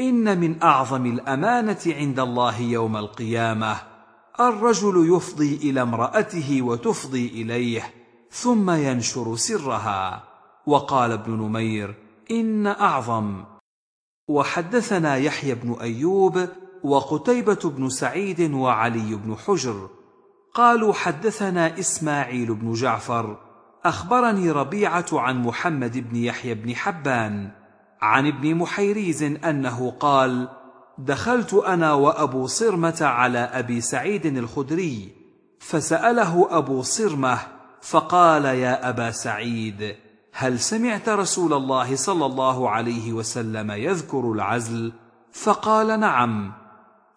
ان من اعظم الامانه عند الله يوم القيامه الرجل يفضي الى امراته وتفضي اليه ثم ينشر سرها وقال ابن نمير ان اعظم وحدثنا يحيى بن ايوب وقتيبه بن سعيد وعلي بن حجر قالوا حدثنا اسماعيل بن جعفر اخبرني ربيعه عن محمد بن يحيى بن حبان عن ابن محيريز انه قال دخلت انا وابو صرمه على ابي سعيد الخدري فساله ابو صرمه فقال يا ابا سعيد هل سمعت رسول الله صلى الله عليه وسلم يذكر العزل فقال نعم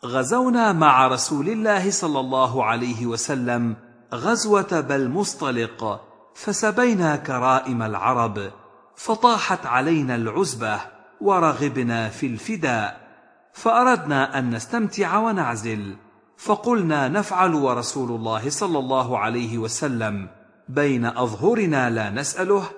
غزونا مع رسول الله صلى الله عليه وسلم غزوه بل مصطلق فسبينا كرائم العرب فطاحت علينا العزبه ورغبنا في الفداء فاردنا ان نستمتع ونعزل فقلنا نفعل ورسول الله صلى الله عليه وسلم بين اظهرنا لا نساله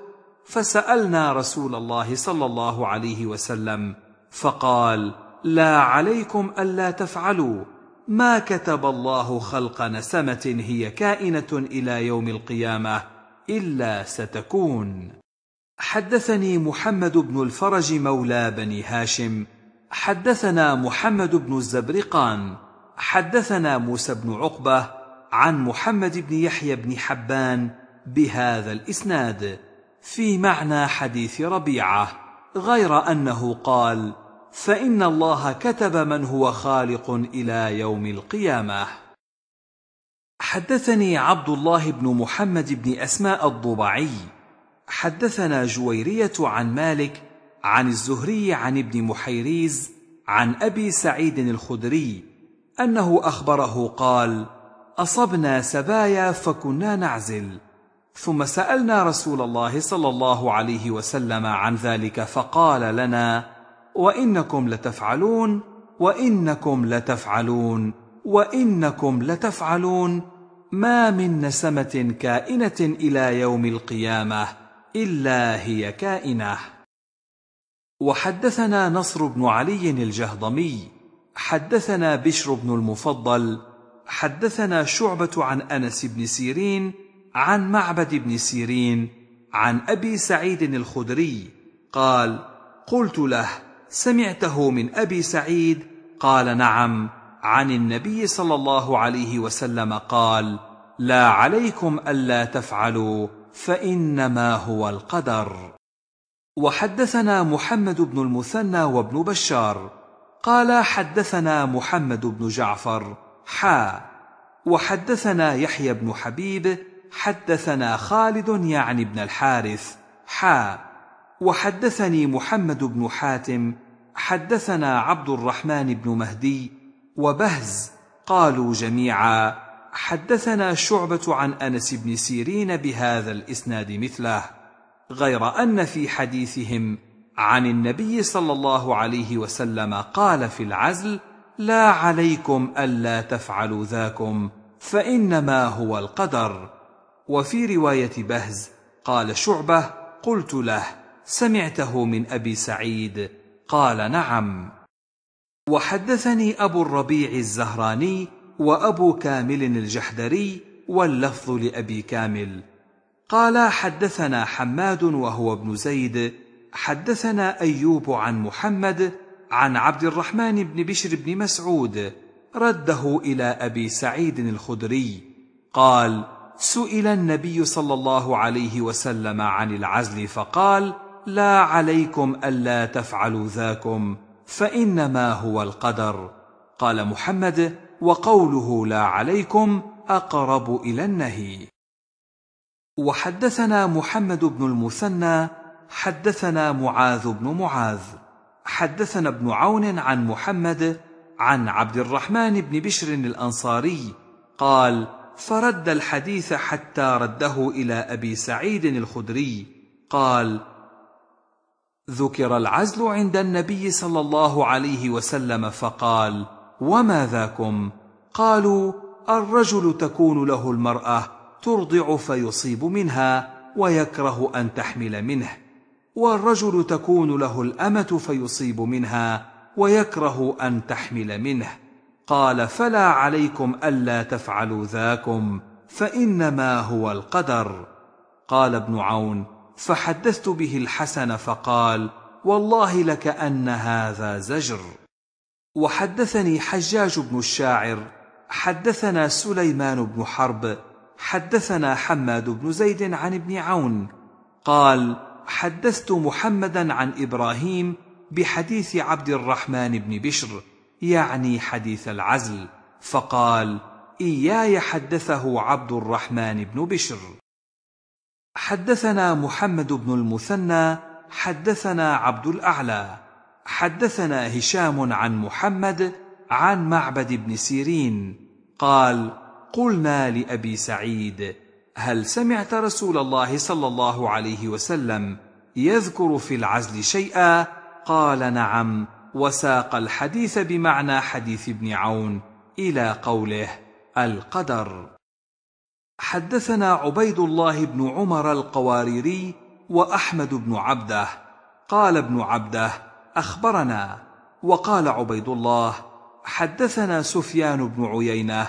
فسالنا رسول الله صلى الله عليه وسلم فقال لا عليكم الا تفعلوا ما كتب الله خلق نسمه هي كائنه الى يوم القيامه الا ستكون حدثني محمد بن الفرج مولى بني هاشم حدثنا محمد بن الزبرقان حدثنا موسى بن عقبه عن محمد بن يحيى بن حبان بهذا الاسناد في معنى حديث ربيعه غير انه قال فان الله كتب من هو خالق الى يوم القيامه حدثني عبد الله بن محمد بن اسماء الضبعي حدثنا جويريه عن مالك عن الزهري عن ابن محيريز عن ابي سعيد الخدري انه اخبره قال اصبنا سبايا فكنا نعزل ثم سالنا رسول الله صلى الله عليه وسلم عن ذلك فقال لنا وانكم لتفعلون وانكم لتفعلون وانكم لتفعلون ما من نسمه كائنه الى يوم القيامه الا هي كائنه وحدثنا نصر بن علي الجهضمي حدثنا بشر بن المفضل حدثنا شعبه عن انس بن سيرين عن معبد بن سيرين عن ابي سعيد الخدري قال قلت له سمعته من ابي سعيد قال نعم عن النبي صلى الله عليه وسلم قال لا عليكم الا تفعلوا فانما هو القدر وحدثنا محمد بن المثنى وابن بشار قال حدثنا محمد بن جعفر حا وحدثنا يحيى بن حبيب حدثنا خالد يعني ابن الحارث حا وحدثني محمد بن حاتم حدثنا عبد الرحمن بن مهدي وبهز قالوا جميعا حدثنا شعبة عن أنس بن سيرين بهذا الإسناد مثله غير أن في حديثهم عن النبي صلى الله عليه وسلم قال في العزل لا عليكم ألا تفعلوا ذاكم فإنما هو القدر وفي روايه بهز قال شعبه قلت له سمعته من ابي سعيد قال نعم وحدثني ابو الربيع الزهراني وابو كامل الجحدري واللفظ لابي كامل قال حدثنا حماد وهو ابن زيد حدثنا ايوب عن محمد عن عبد الرحمن بن بشر بن مسعود رده الى ابي سعيد الخدري قال سئل النبي صلى الله عليه وسلم عن العزل فقال لا عليكم الا تفعلوا ذاكم فانما هو القدر قال محمد وقوله لا عليكم اقرب الى النهي وحدثنا محمد بن المثنى حدثنا معاذ بن معاذ حدثنا ابن عون عن محمد عن عبد الرحمن بن بشر الانصاري قال فرد الحديث حتى رده الى ابي سعيد الخدري قال ذكر العزل عند النبي صلى الله عليه وسلم فقال وما ذاكم قالوا الرجل تكون له المراه ترضع فيصيب منها ويكره ان تحمل منه والرجل تكون له الامه فيصيب منها ويكره ان تحمل منه قال فلا عليكم الا تفعلوا ذاكم فانما هو القدر قال ابن عون فحدثت به الحسن فقال والله لكأن هذا زجر وحدثني حجاج بن الشاعر حدثنا سليمان بن حرب حدثنا حماد بن زيد عن ابن عون قال حدثت محمدا عن ابراهيم بحديث عبد الرحمن بن بشر يعني حديث العزل فقال اياي حدثه عبد الرحمن بن بشر حدثنا محمد بن المثنى حدثنا عبد الاعلى حدثنا هشام عن محمد عن معبد بن سيرين قال قلنا لابي سعيد هل سمعت رسول الله صلى الله عليه وسلم يذكر في العزل شيئا قال نعم وساق الحديث بمعنى حديث ابن عون الى قوله القدر حدثنا عبيد الله بن عمر القواريري واحمد بن عبده قال ابن عبده اخبرنا وقال عبيد الله حدثنا سفيان بن عيينه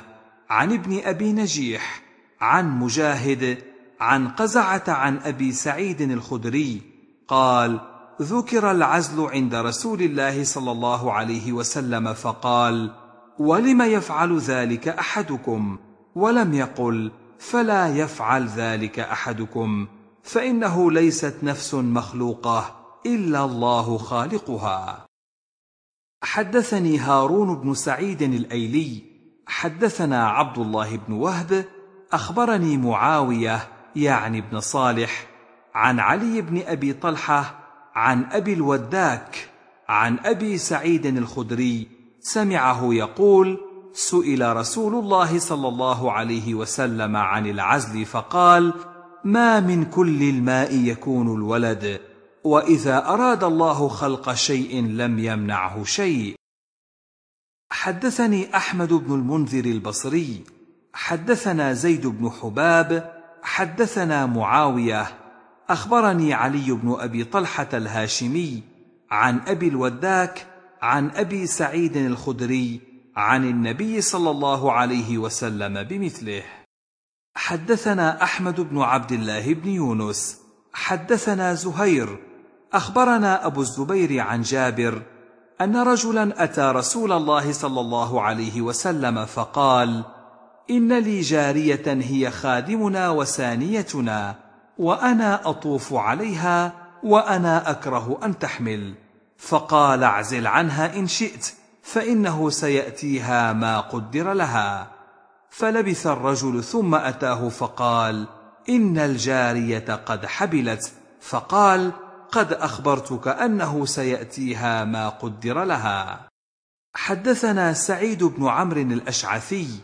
عن ابن ابي نجيح عن مجاهد عن قزعه عن ابي سعيد الخدري قال ذكر العزل عند رسول الله صلى الله عليه وسلم فقال ولم يفعل ذلك احدكم ولم يقل فلا يفعل ذلك احدكم فانه ليست نفس مخلوقه الا الله خالقها حدثني هارون بن سعيد الايلي حدثنا عبد الله بن وهب اخبرني معاويه يعني بن صالح عن علي بن ابي طلحه عن أبي الوداك عن أبي سعيد الخدري سمعه يقول سئل رسول الله صلى الله عليه وسلم عن العزل فقال ما من كل الماء يكون الولد واذا اراد الله خلق شيء لم يمنعه شيء حدثني احمد بن المنذر البصري حدثنا زيد بن حباب حدثنا معاويه اخبرني علي بن ابي طلحه الهاشمي عن ابي الوداك عن ابي سعيد الخدري عن النبي صلى الله عليه وسلم بمثله حدثنا احمد بن عبد الله بن يونس حدثنا زهير اخبرنا ابو الزبير عن جابر ان رجلا اتى رسول الله صلى الله عليه وسلم فقال ان لي جاريه هي خادمنا وسانيتنا وانا اطوف عليها وانا اكره ان تحمل فقال اعزل عنها ان شئت فانه سياتيها ما قدر لها فلبث الرجل ثم اتاه فقال ان الجاريه قد حبلت فقال قد اخبرتك انه سياتيها ما قدر لها حدثنا سعيد بن عمرو الاشعثي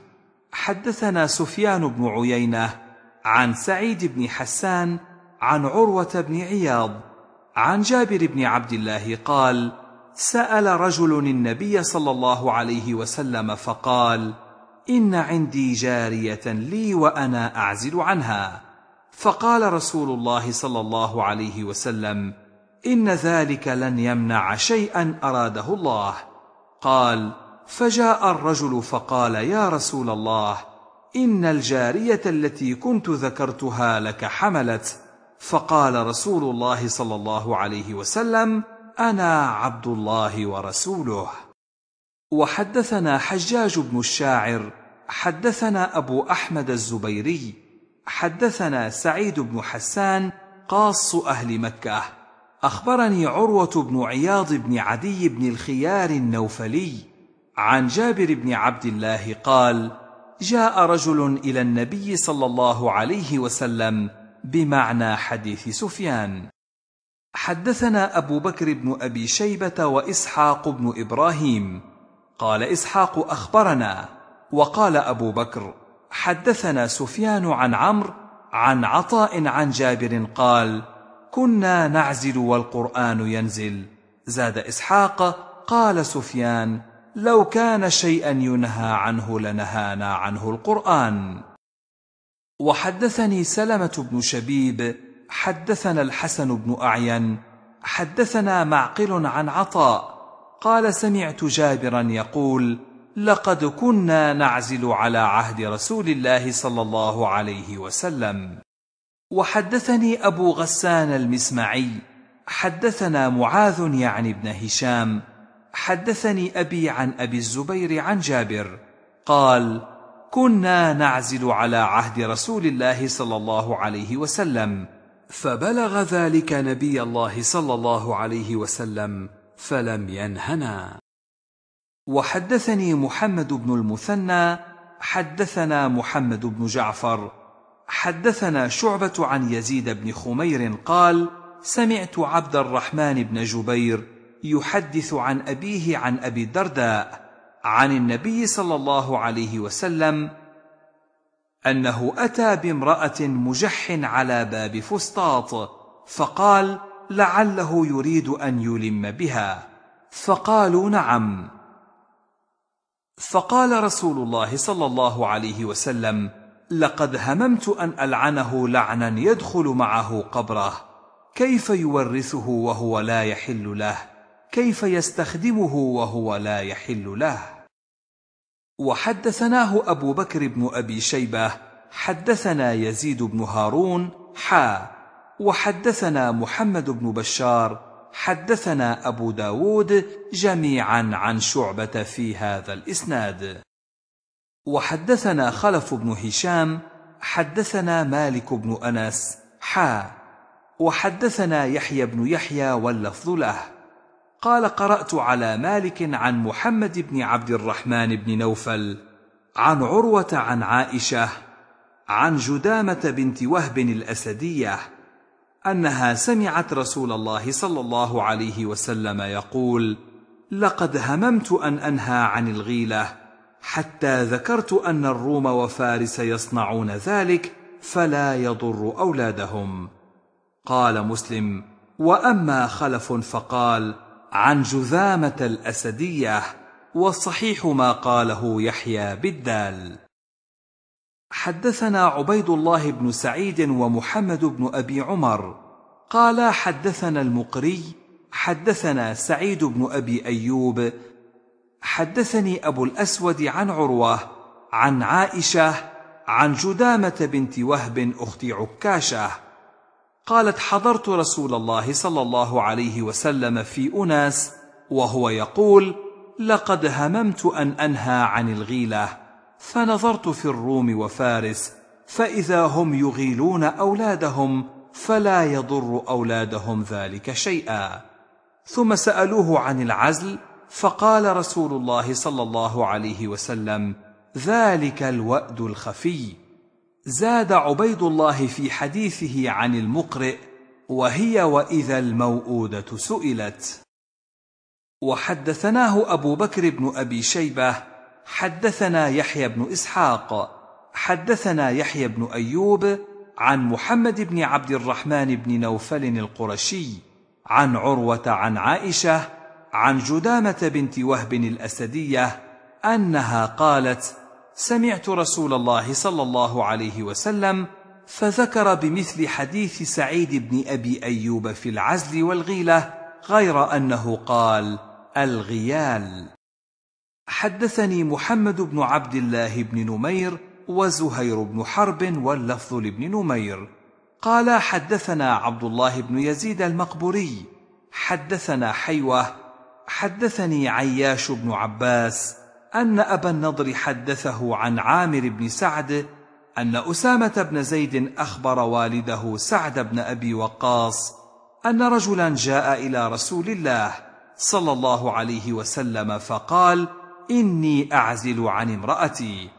حدثنا سفيان بن عيينه عن سعيد بن حسان عن عروه بن عياض عن جابر بن عبد الله قال سال رجل النبي صلى الله عليه وسلم فقال ان عندي جاريه لي وانا اعزل عنها فقال رسول الله صلى الله عليه وسلم ان ذلك لن يمنع شيئا اراده الله قال فجاء الرجل فقال يا رسول الله إن الجارية التي كنت ذكرتها لك حملت فقال رسول الله صلى الله عليه وسلم أنا عبد الله ورسوله وحدثنا حجاج بن الشاعر حدثنا أبو أحمد الزبيري حدثنا سعيد بن حسان قاص أهل مكة أخبرني عروة بن عياض بن عدي بن الخيار النوفلي عن جابر بن عبد الله قال: جاء رجل الى النبي صلى الله عليه وسلم بمعنى حديث سفيان حدثنا ابو بكر بن ابي شيبه واسحاق بن ابراهيم قال اسحاق اخبرنا وقال ابو بكر حدثنا سفيان عن عمرو عن عطاء عن جابر قال كنا نعزل والقران ينزل زاد اسحاق قال سفيان لو كان شيئا ينهى عنه لنهانا عنه القرآن وحدثني سلمة بن شبيب حدثنا الحسن بن أعين حدثنا معقل عن عطاء قال سمعت جابرا يقول لقد كنا نعزل على عهد رسول الله صلى الله عليه وسلم وحدثني أبو غسان المسمعي حدثنا معاذ يعني بن هشام حدثني ابي عن ابي الزبير عن جابر قال كنا نعزل على عهد رسول الله صلى الله عليه وسلم فبلغ ذلك نبي الله صلى الله عليه وسلم فلم ينهنا وحدثني محمد بن المثنى حدثنا محمد بن جعفر حدثنا شعبه عن يزيد بن خمير قال سمعت عبد الرحمن بن جبير يحدث عن أبيه عن أبي الدرداء عن النبي صلى الله عليه وسلم أنه أتى بامرأة مجح على باب فسطاط فقال لعله يريد أن يلم بها فقالوا نعم فقال رسول الله صلى الله عليه وسلم لقد هممت ان العنه لعنا يدخل معه قبره كيف يورثه وهو لا يحل له كيف يستخدمه وهو لا يحل له وحدثناه ابو بكر بن ابي شيبه حدثنا يزيد بن هارون حا وحدثنا محمد بن بشار حدثنا ابو داود جميعا عن شعبه في هذا الاسناد وحدثنا خلف بن هشام حدثنا مالك بن انس حا وحدثنا يحيى بن يحيى واللفظ له قال قرات على مالك عن محمد بن عبد الرحمن بن نوفل عن عروه عن عائشه عن جدامه بنت وهب الاسديه انها سمعت رسول الله صلى الله عليه وسلم يقول لقد هممت ان انهى عن الغيله حتى ذكرت ان الروم وفارس يصنعون ذلك فلا يضر اولادهم قال مسلم واما خلف فقال عن جذامة الأسدية والصحيح ما قاله يحيى بالدال حدثنا عبيد الله بن سعيد ومحمد بن أبي عمر قال حدثنا المقري حدثنا سعيد بن أبي أيوب حدثني أبو الأسود عن عروة عن عائشة عن جدامة بنت وهب أخت عكاشة قالت حضرت رسول الله صلى الله عليه وسلم في أناس وهو يقول لقد هممت أن أنهى عن الغيلة فنظرت في الروم وفارس فإذا هم يغيلون أولادهم فلا يضر أولادهم ذلك شيئا ثم سألوه عن العزل فقال رسول الله صلى الله عليه وسلم ذلك الوأد الخفي زاد عبيد الله في حديثه عن المقرئ وهي واذا الموءوده سئلت وحدثناه ابو بكر بن ابي شيبه حدثنا يحيى بن اسحاق حدثنا يحيى بن ايوب عن محمد بن عبد الرحمن بن نوفل القرشي عن عروه عن عائشه عن جدامه بنت وهب الاسديه انها قالت سمعت رسول الله صلى الله عليه وسلم فذكر بمثل حديث سعيد بن ابي ايوب في العزل والغيله غير انه قال الغيال حدثني محمد بن عبد الله بن نمير وزهير بن حرب واللفظ لابن نمير قال حدثنا عبد الله بن يزيد المقبوري حدثنا حيوه حدثني عياش بن عباس أن أبا النضر حدثه عن عامر بن سعد أن أسامة بن زيد أخبر والده سعد بن أبي وقاص أن رجلا جاء إلى رسول الله صلى الله عليه وسلم فقال: إني أعزل عن امرأتي.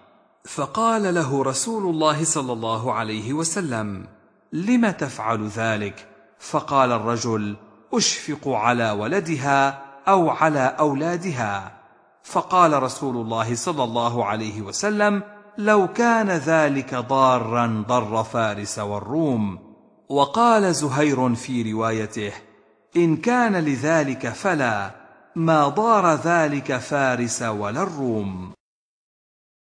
فقال له رسول الله صلى الله عليه وسلم: لم تفعل ذلك؟ فقال الرجل: أشفق على ولدها أو على أولادها. فقال رسول الله صلى الله عليه وسلم لو كان ذلك ضارا ضر فارس والروم وقال زهير في روايته ان كان لذلك فلا ما ضار ذلك فارس ولا الروم